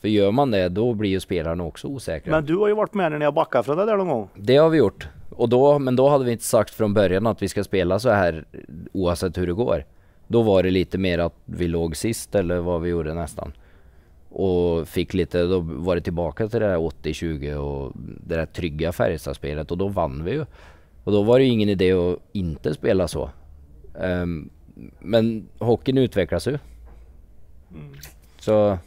Speaker 4: För gör man det, då blir ju spelarna också osäkra. Men
Speaker 2: du har ju varit med när ni har backat från det där någon gång.
Speaker 4: Det har vi gjort. Och då, men då hade vi inte sagt från början att vi ska spela så här oavsett hur det går. Då var det lite mer att vi låg sist eller vad vi gjorde nästan. Och fick lite, då var det tillbaka till det där 80-20 och det där trygga Färjestadspelet och då vann vi ju. Och då var det ju ingen idé att inte spela så. Um, men hockeyn utvecklas ju. Mm. Så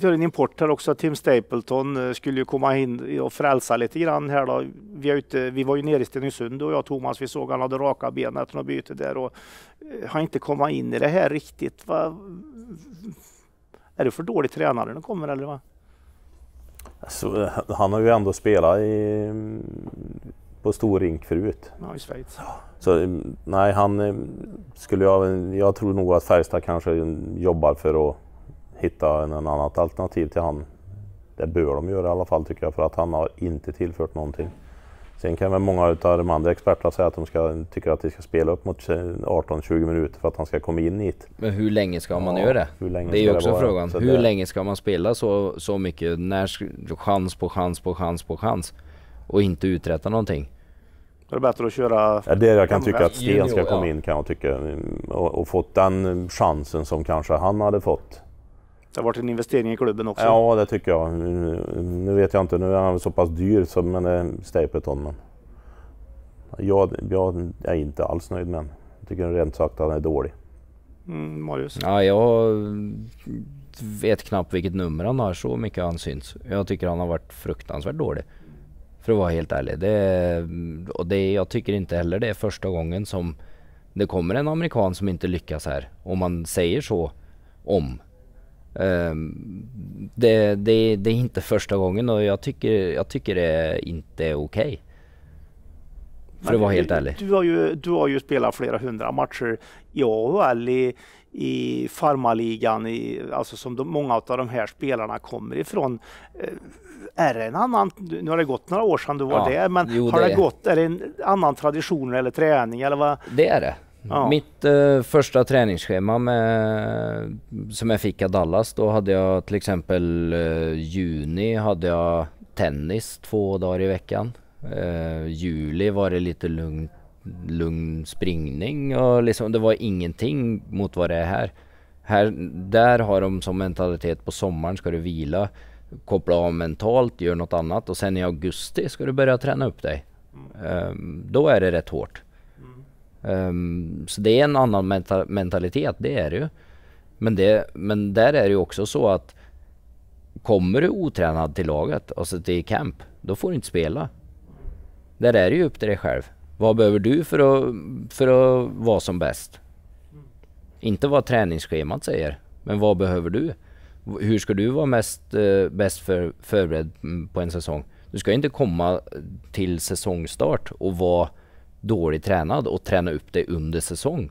Speaker 4: gör eh, en import här
Speaker 2: också. Tim Stapleton eh, skulle ju komma in och frälsa lite grann här då. Vi, ute, vi var ju nere i Stenungsund och jag och Thomas, vi såg att han hade raka ben efter något byte där och eh, har inte kommit in i det här riktigt. Va? Är du för dålig tränare när du kommer eller? Va?
Speaker 3: Alltså, han har ju ändå spelat i, på stor rink förut. Ja, i Schweiz. Så mm, nej, han eh, skulle jag... Jag tror nog att Färjestad kanske jobbar för att hitta en, annat alternativ till han. Det bör de göra i alla fall tycker jag, för att han har inte tillfört någonting. Sen kan väl många av de andra experterna säga att de ska, tycker att vi ska spela upp mot 18-20 eh, minuter för att han ska komma
Speaker 4: in hit. Men hur länge ska man ja, göra det? det är ju också vara? frågan. Så hur det... länge ska man spela så, så mycket? När chans på chans på chans på chans och inte uträtta någonting?
Speaker 2: Är det bättre att köra... Ja, det jag kan tycka att Sten ska komma
Speaker 4: in kan jag tycka. Och, och fått
Speaker 3: den chansen som kanske han hade fått.
Speaker 2: Det har varit en investering i klubben också. Ja,
Speaker 3: det tycker jag. Nu vet jag inte, nu är han så pass dyr som men, Stapleton. Men jag, jag är inte alls nöjd med honom. Jag tycker rent sagt att han är dålig.
Speaker 4: Mm, Marius? Ja, jag vet knappt vilket nummer han har, så mycket har han synts. Jag tycker han har varit fruktansvärt dålig. För att vara helt ärlig. Det, och det, jag tycker inte heller det är första gången som det kommer en amerikan som inte lyckas här. Om man säger så om. Ehm, det, det, det är inte första gången och jag tycker, jag tycker det inte är okej. Okay. För att vara helt ärlig. Du,
Speaker 2: har ju, du har ju spelat flera hundra matcher i AHL i, i farmaligan, i, alltså som de, många av de här spelarna kommer ifrån. Eh, är det en annan, nu har det gått några år sedan du var ja, där, men jo, har det, det gått, är det en annan tradition eller träning eller vad? Det är
Speaker 4: det. Ja. Mitt eh, första träningsschema med, som jag fick av Dallas, då hade jag till exempel eh, juni hade jag tennis två dagar i veckan. Eh, juli var det lite lugn, lugn springning och liksom, det var ingenting mot vad det är här. här. Där har de som mentalitet på sommaren ska du vila koppla av mentalt, gör något annat och sen i augusti ska du börja träna upp dig. Um, då är det rätt hårt. Um, så det är en annan menta mentalitet, det är det ju. Men, det, men där är det ju också så att kommer du otränad till laget, alltså till camp, då får du inte spela. Där är det ju upp till dig själv. Vad behöver du för att, för att vara som bäst? Mm. Inte vad träningsschemat säger, men vad behöver du? Hur ska du vara mest, eh, bäst för, förberedd mm, på en säsong? Du ska inte komma till säsongstart och vara dåligt tränad och träna upp dig under säsong.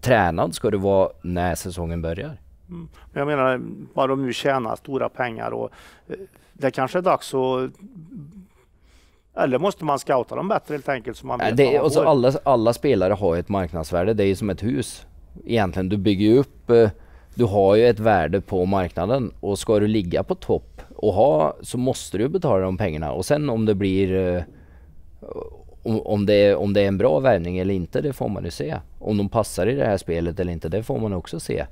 Speaker 4: Tränad ska du vara när säsongen börjar.
Speaker 2: Mm. Jag menar, bara de nu tjänar stora pengar och eh, det kanske är dags att eller måste man scouta dem bättre helt enkelt? Så man vet det, och så alltså alla,
Speaker 4: alla spelare har ett marknadsvärde. Det är som ett hus egentligen. Du bygger upp eh, du har ju ett värde på marknaden och ska du ligga på topp och ha så måste du betala de pengarna och sen om det blir eh, om det, är, om det är en bra värvning eller inte, det får man ju se. Om de passar i det här spelet eller inte, det får man också se.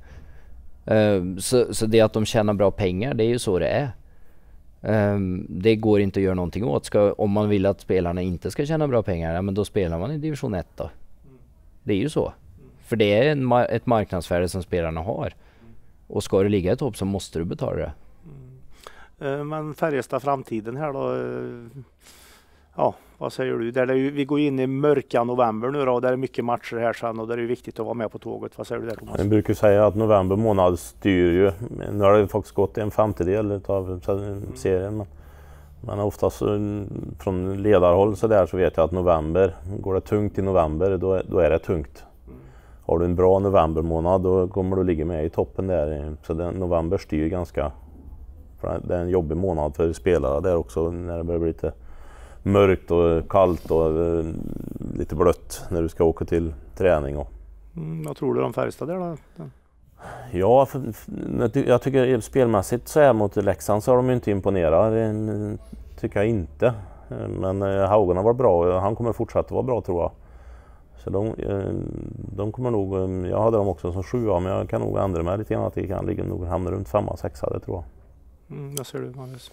Speaker 4: Eh, så, så det att de tjänar bra pengar, det är ju så det är. Eh, det går inte att göra någonting åt. Ska, om man vill att spelarna inte ska tjäna bra pengar, ja, men då spelar man i division 1 då. Det är ju så. För det är en, ett marknadsvärde som spelarna har. Och ska du ligga i topp så måste du betala det.
Speaker 2: Mm. Eh, men Färjestad framtiden här då? Eh, ja, vad säger du? Där ju, vi går in i mörka november nu då och det är mycket matcher här sen och där är det viktigt att vara med på tåget. Vad säger du där Thomas? Jag
Speaker 3: brukar säga att november månad styr ju. Nu har det faktiskt gått en femtedel av mm. serien. Mm. Men, men oftast från ledarhåll så där så vet jag att november, går det tungt i november då, då är det tungt. Har du en bra novembermånad då kommer du ligga med i toppen där. Så den, november styr ganska. det är en jobbig månad för spelare där också när det börjar bli lite mörkt och kallt och eh, lite blött när du ska åka till träning. Och.
Speaker 2: Mm, vad tror du om Färjestad där då?
Speaker 3: Ja, jag tycker spelmässigt så här mot Leksand så har de inte imponerat. Det tycker jag inte. Eh, men eh, Haugen har varit bra och han kommer fortsätta vara bra tror jag. Så de, eh, de kommer nog, eh, jag hade dem också som sjua men jag kan nog ändra mig lite grann att det kan ligga nog hamna runt femma, sexa det tror
Speaker 2: jag. Mm, vad säger du Magnus?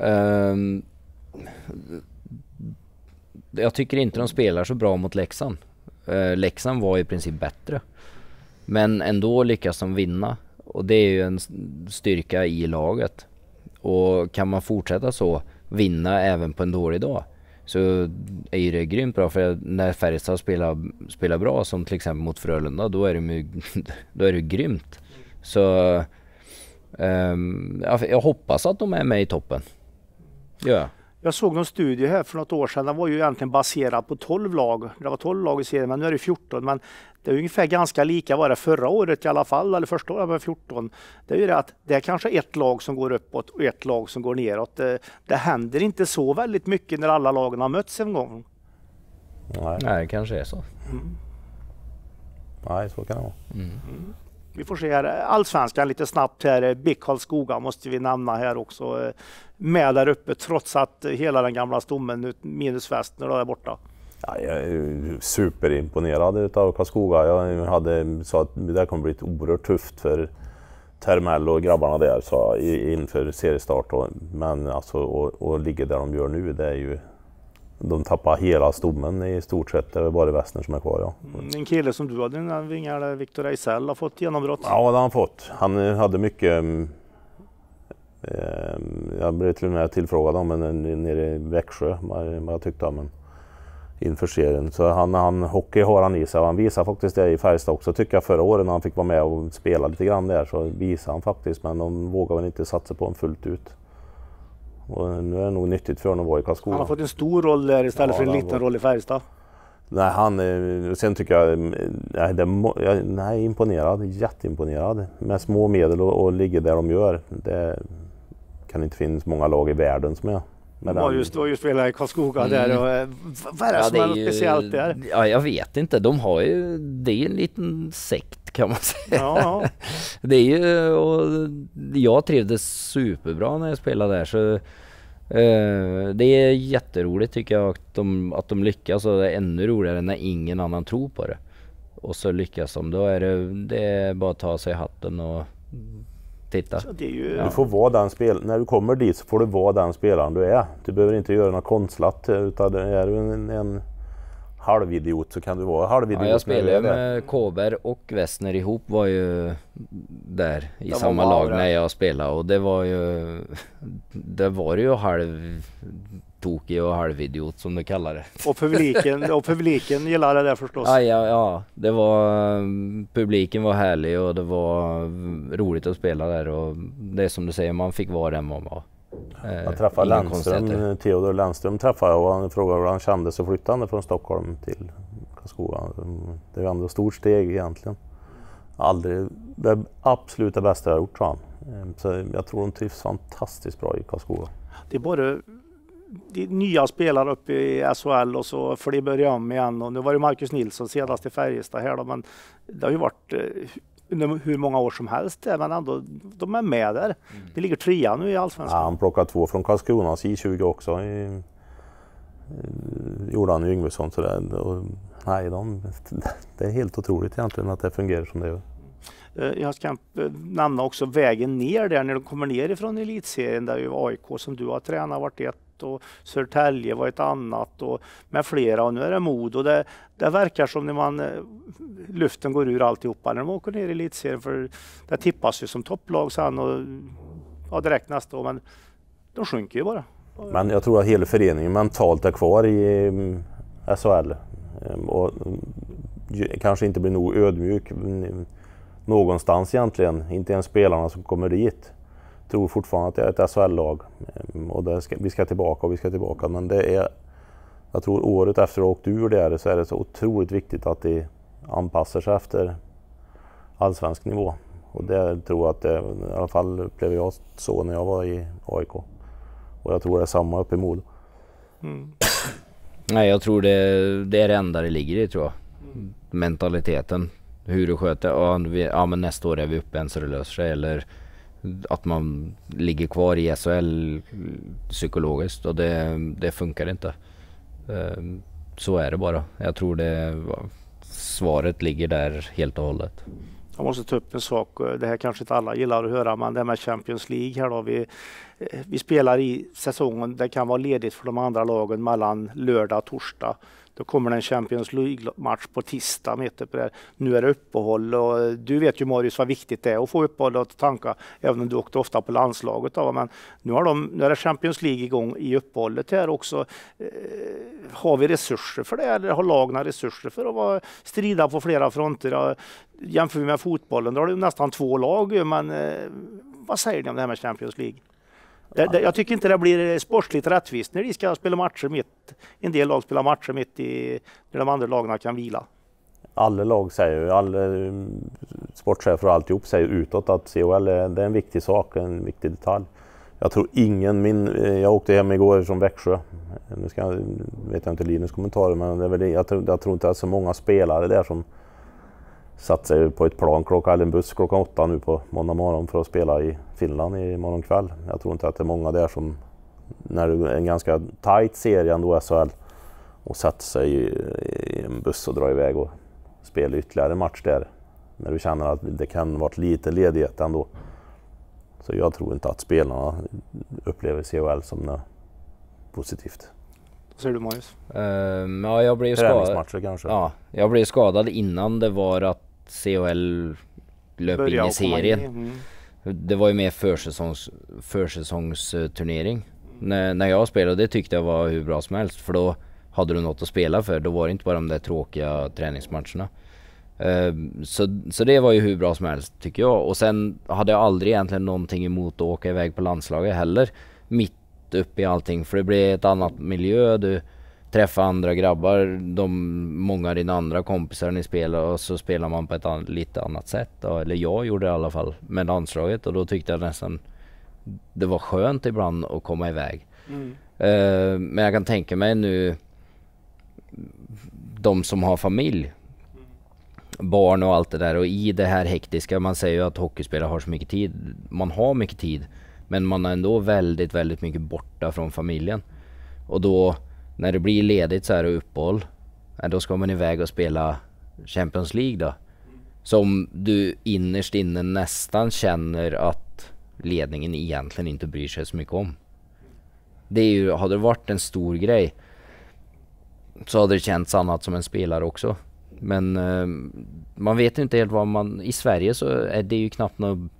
Speaker 4: Um, jag tycker inte de spelar så bra mot Leksand. Uh, Leksand var i princip bättre. Men ändå lyckas de vinna och det är ju en styrka i laget. Och kan man fortsätta så, vinna även på en dålig dag, så är ju det grymt bra för när Färjestad spelar, spelar bra som till exempel mot Frölunda då är det ju, då är det grymt. Så um, jag, hoppas att de är med i toppen.
Speaker 2: Ja. Jag såg någon studie här för något år sedan, den var ju egentligen baserad på 12 lag. Det var 12 lag i serien, men nu är det 14. Men det är ungefär ganska lika var det förra året i alla fall, eller första året var 14. Det är ju det att det är kanske ett lag som går uppåt och ett lag som går neråt. Det, det händer inte så väldigt mycket när alla lagen har mötts en gång.
Speaker 4: Nej, Nej det kanske är så. Mm. Nej, så kan
Speaker 3: det vara. Mm. mm.
Speaker 2: Vi får se här. Allsvenskan lite snabbt här. BIK Karlskoga måste vi nämna här också. Eh, med där uppe trots att hela den gamla stommen minus Westner är borta.
Speaker 3: Ja, jag är superimponerad av Karlskoga. Jag hade, sa att det kommer bli oerhört tufft för Termell och grabbarna där så, inför seriestart. Och, men alltså att ligga där de gör nu, det är ju de tappar hela stommen i stort sett. Det är bara västern som är kvar. Ja.
Speaker 2: Mm. En kille som du hade dina vingar, Viktor Ejsell, har fått genombrott? Ja,
Speaker 3: det har han fått. Han hade mycket... Eh, jag blev till och med tillfrågad om en nere i Växjö, vad jag tyckte om inför serien. Så han, han, hockey har han i sig och han visar faktiskt det i Färjestad också tycker jag förra året när han fick vara med och spela lite grann där så visade han faktiskt men de vågar väl inte satsa på honom fullt ut. Och nu är det nog nyttigt för honom att vara i Karlskoga. Han har
Speaker 2: fått en stor roll där istället ja, för en liten var... roll i Färjestad.
Speaker 3: Nej, han, eh, sen tycker jag, eh, nej, det, nej, imponerad, jätteimponerad. Med små medel och, och ligga där de gör. Det kan inte finnas många lag i världen som är. Men var just,
Speaker 2: var ju spelare i Karlskoga mm. där och eh, vad är det ja, som det är, ju, speciellt där?
Speaker 4: Ja, jag vet inte. De har ju, det är ju en liten sekt kan man säga. Ja. det är ju, och jag trivdes superbra när jag spelade där så eh, det är jätteroligt tycker jag att de, att de lyckas och det är ännu roligare när ingen annan tror på det. Och så lyckas de. Då är det, det är bara att ta sig hatten och titta. Ju... Ja. Du får vara den
Speaker 3: spel När du kommer dit så får du vara den spelaren du är. Du behöver inte göra något konstlat eh, utan är du en, en halvidiot så kan du vara halvidiot. Ja, jag spelade
Speaker 4: med Kåber och Wessner ihop var ju där i det samma lag när jag spelade och det var ju... Det var ju halv tokig och halvidiot som du kallar det. Och publiken,
Speaker 2: och publiken gillar det där förstås. Ja, ja, ja,
Speaker 4: det var publiken var härlig och det var roligt att spela där och det är som du säger, man fick vara den man var.
Speaker 3: Eh, jag träffade Landström,
Speaker 4: Theodor Landström träffade jag och han frågade hur han
Speaker 3: kände sig flyttande från Stockholm till Karlskoga. Det är ändå ett stort steg egentligen. Aldrig, det absoluta bästa jag har gjort tror han. Eh, så jag tror de trivs fantastiskt bra i Karlskoga.
Speaker 2: Det är bara nya spelare uppe i SHL och så får de börja om igen. Och nu var det Marcus Nilsson senast i Färjestad här då, men det har ju varit eh, under hur många år som helst, men ändå, de är med där. Mm. Det ligger trea nu i Allsvenskan.
Speaker 3: Ja, han plockade två från Karlskronas I20 också. I, eh, gjorde han i Yngvesson. Så det, och, nej, de, det är helt otroligt egentligen att det fungerar som det gör.
Speaker 2: Eh, jag ska nämna också vägen ner där när de kommer ner ifrån elitserien. Där ju AIK som du har tränat varit ett och Södertälje var ett annat och med flera och nu är det Modo. Det, det verkar som när man eh, luften går ur alltihopa när de åker ner i elitserien för det tippas ju som topplag sen och ja, direkt nästa år men de sjunker ju bara. Men
Speaker 3: jag tror att hela föreningen mentalt är kvar i eh, SHL ehm, och mm, kanske inte blir nog ödmjuk någonstans egentligen. Inte ens spelarna som kommer dit tror fortfarande att det är ett SHL-lag. Mm, och ska, vi ska tillbaka och vi ska tillbaka. Men det är, jag tror året efter att ha åkt ur det så är det så otroligt viktigt att de anpassar sig efter allsvensk nivå. Och det tror jag att det, i alla fall upplevde jag så när jag var
Speaker 4: i AIK. Och jag tror det är samma uppe i Modo. Mm. Nej, jag tror det, det är det enda det ligger i tror jag. Mm. Mentaliteten. Hur du sköter, ja, ja men nästa år är vi uppe än så det löser sig eller att man ligger kvar i SHL psykologiskt och det, det funkar inte. Ehm, så är det bara. Jag tror det svaret ligger där helt och hållet.
Speaker 2: Jag måste ta upp en sak. Det här kanske inte alla gillar att höra, men det här med Champions League här då. Vi, eh, vi spelar i säsongen. Det kan vara ledigt för de andra lagen mellan lördag och torsdag. Då kommer det en Champions League-match på tisdag. Mitt uppe där. Nu är det uppehåll och eh, du vet ju Marius vad viktigt det är att få uppehåll och tanka, även om du åkte ofta på landslaget. Då, men nu, har de, nu är det Champions League igång i uppehållet här också. Eh, har vi resurser för det eller har lagen resurser för att strida på flera fronter? Jämför vi med fotbollen, då har du nästan två lag. Men eh, vad säger ni om det här med Champions League? Det, jag tycker inte det blir sportsligt rättvist när de ska spela matcher mitt. En del lag spelar matcher mitt i när de andra lagarna kan vila.
Speaker 3: Alla lag säger ju, alla sportchefer och alltihop säger utåt att CHL är, det är en viktig sak, en viktig detalj. Jag tror ingen, min, jag åkte hem igår från Växjö. Nu ska, vet jag inte Linus kommentarer men det är väl, jag, tror, jag tror inte att så många spelare där som satt sig på ett plan klockan, eller en buss klockan åtta nu på måndag morgon för att spela i Finland i morgon kväll. Jag tror inte att det är många där som, när det är en ganska tight serie ändå SHL, och sätter sig i en buss och drar iväg och spelar ytterligare match där. När du känner att det kan varit lite ledighet ändå. Så jag tror inte att spelarna upplever CHL som något positivt.
Speaker 2: Vad säger du Marius?
Speaker 4: Um, ja, jag blev skadad. kanske? Ja, jag blev skadad innan det var att CHL löp in i serien. Mm. Det var ju mer försäsongs, försäsongsturnering. Mm. När, när jag spelade det tyckte jag var hur bra som helst för då hade du något att spela för. Då var det inte bara de där tråkiga träningsmatcherna. Ehm, så, så det var ju hur bra som helst tycker jag. Och sen hade jag aldrig egentligen någonting emot att åka iväg på landslaget heller. Mitt uppe i allting för det blev ett annat miljö. Du, träffa andra grabbar, de, många av dina andra kompisar ni spelar och så spelar man på ett an, lite annat sätt. Då. Eller jag gjorde det i alla fall med landslaget och då tyckte jag nästan det var skönt ibland att komma iväg. Mm. Uh, men jag kan tänka mig nu de som har familj, mm. barn och allt det där och i det här hektiska, man säger ju att hockeyspelare har så mycket tid, man har mycket tid men man är ändå väldigt, väldigt mycket borta från familjen. Och då när det blir ledigt så här och uppehåll, då ska man iväg och spela Champions League då. Som du innerst inne nästan känner att ledningen egentligen inte bryr sig så mycket om. Det är ju, hade det varit en stor grej så hade det känts annat som en spelare också. Men ehm, man vet inte helt vad man... I Sverige så är det ju knappt någon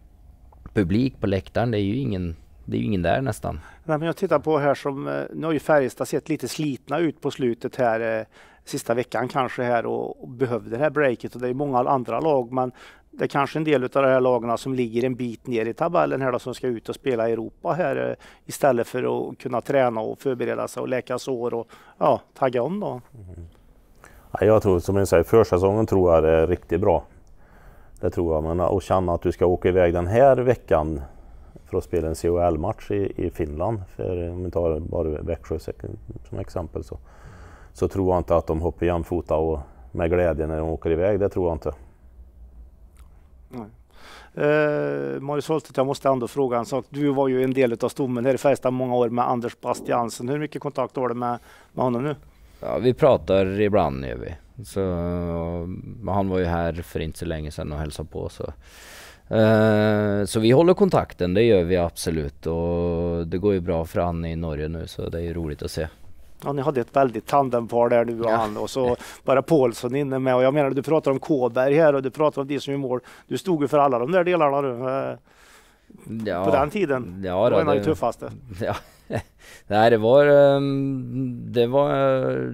Speaker 4: publik på läktaren. Det är ju ingen det är ju ingen där nästan.
Speaker 2: Nej, men jag tittar på här som, eh, nu har ju Färjestad sett lite slitna ut på slutet här eh, sista veckan kanske här och, och behövde det här breaket och det är många andra lag men det är kanske en del av de här lagarna som ligger en bit ner i tabellen här då, som ska ut och spela i Europa här eh, istället för att kunna träna och förbereda sig och läka sår och ja, tagga om då. Mm.
Speaker 3: Ja, jag tror som jag säger, försäsongen tror jag är riktigt bra. Det tror jag, men att känna att du ska åka iväg den här veckan för att spela en CHL-match i, i, Finland, för om vi tar bara Växjö som exempel, så, så tror jag inte att de hoppar jämfota och med glädje när de åker iväg, det tror jag inte.
Speaker 2: Nej. Eh, Marius Holtet, jag måste ändå fråga en sak. Du var ju en del av stommen här i Färjestad många år med Anders Bastiansen. Hur mycket kontakt har du med,
Speaker 4: med honom nu? Ja, vi pratar ibland, gör vi. Så, han var ju här för inte så länge sedan och hälsade på. Så Eh, så vi håller kontakten, det gör vi absolut och det går ju bra för han i Norge nu så det är roligt att se.
Speaker 2: Ja, ni hade ett väldigt tandempar där du och han och så bara Paulsson inne med. Och jag menar, du pratar om Kåberg här och du pratar om de som är mål. Du stod ju för alla de där delarna du. Eh,
Speaker 4: ja, på den tiden. Ja, då, det var en av de tuffaste. Ja. Nej, det var, ehm, det var eh,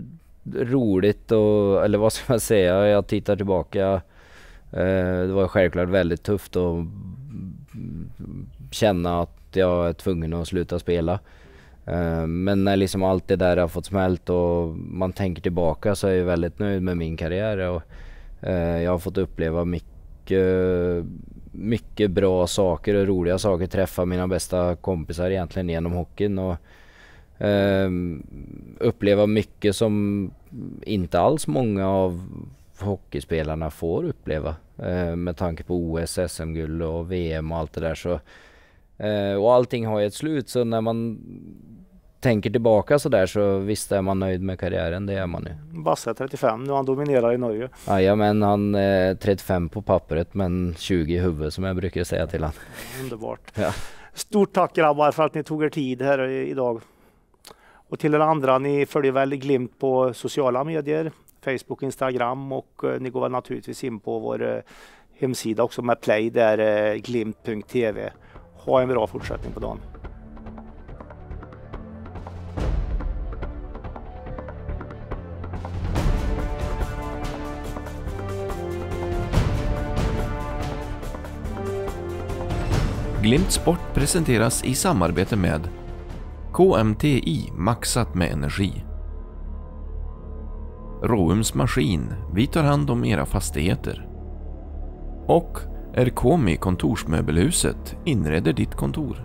Speaker 4: roligt och, eller vad ska man säga, jag tittar tillbaka Eh, det var självklart väldigt tufft att känna att jag är tvungen att sluta spela. Eh, men när liksom allt det där har fått smält och man tänker tillbaka så är jag väldigt nöjd med min karriär. Och eh, jag har fått uppleva mycket, mycket bra saker och roliga saker. Träffa mina bästa kompisar egentligen genom hockeyn. Och uppleva mycket som inte alls många av hockeyspelarna får uppleva. Eh, med tanke på OS, SM-guld och VM och allt det där så eh, och allting har ju ett slut så när man tänker tillbaka så där så visst är man nöjd med karriären, det är man ju.
Speaker 2: Basse är 35 nu, han dominerar i Norge.
Speaker 4: Ja, men han är eh, 35 på pappret men 20 i huvudet som jag brukar säga till honom. Underbart. Ja.
Speaker 2: Stort tack grabbar för att ni tog er tid här idag. Och till er andra, ni följer väl Glimt på sociala medier? Facebook, Instagram och eh, ni går naturligtvis in på vår eh, hemsida också med play där eh, glimt.tv. Ha en bra fortsättning på dagen.
Speaker 1: Glimt Sport presenteras i samarbete med KMTI Maxat med energi Roums Maskin, vi tar hand om era fastigheter. Och Erkomi Kontorsmöbelhuset inreder ditt kontor.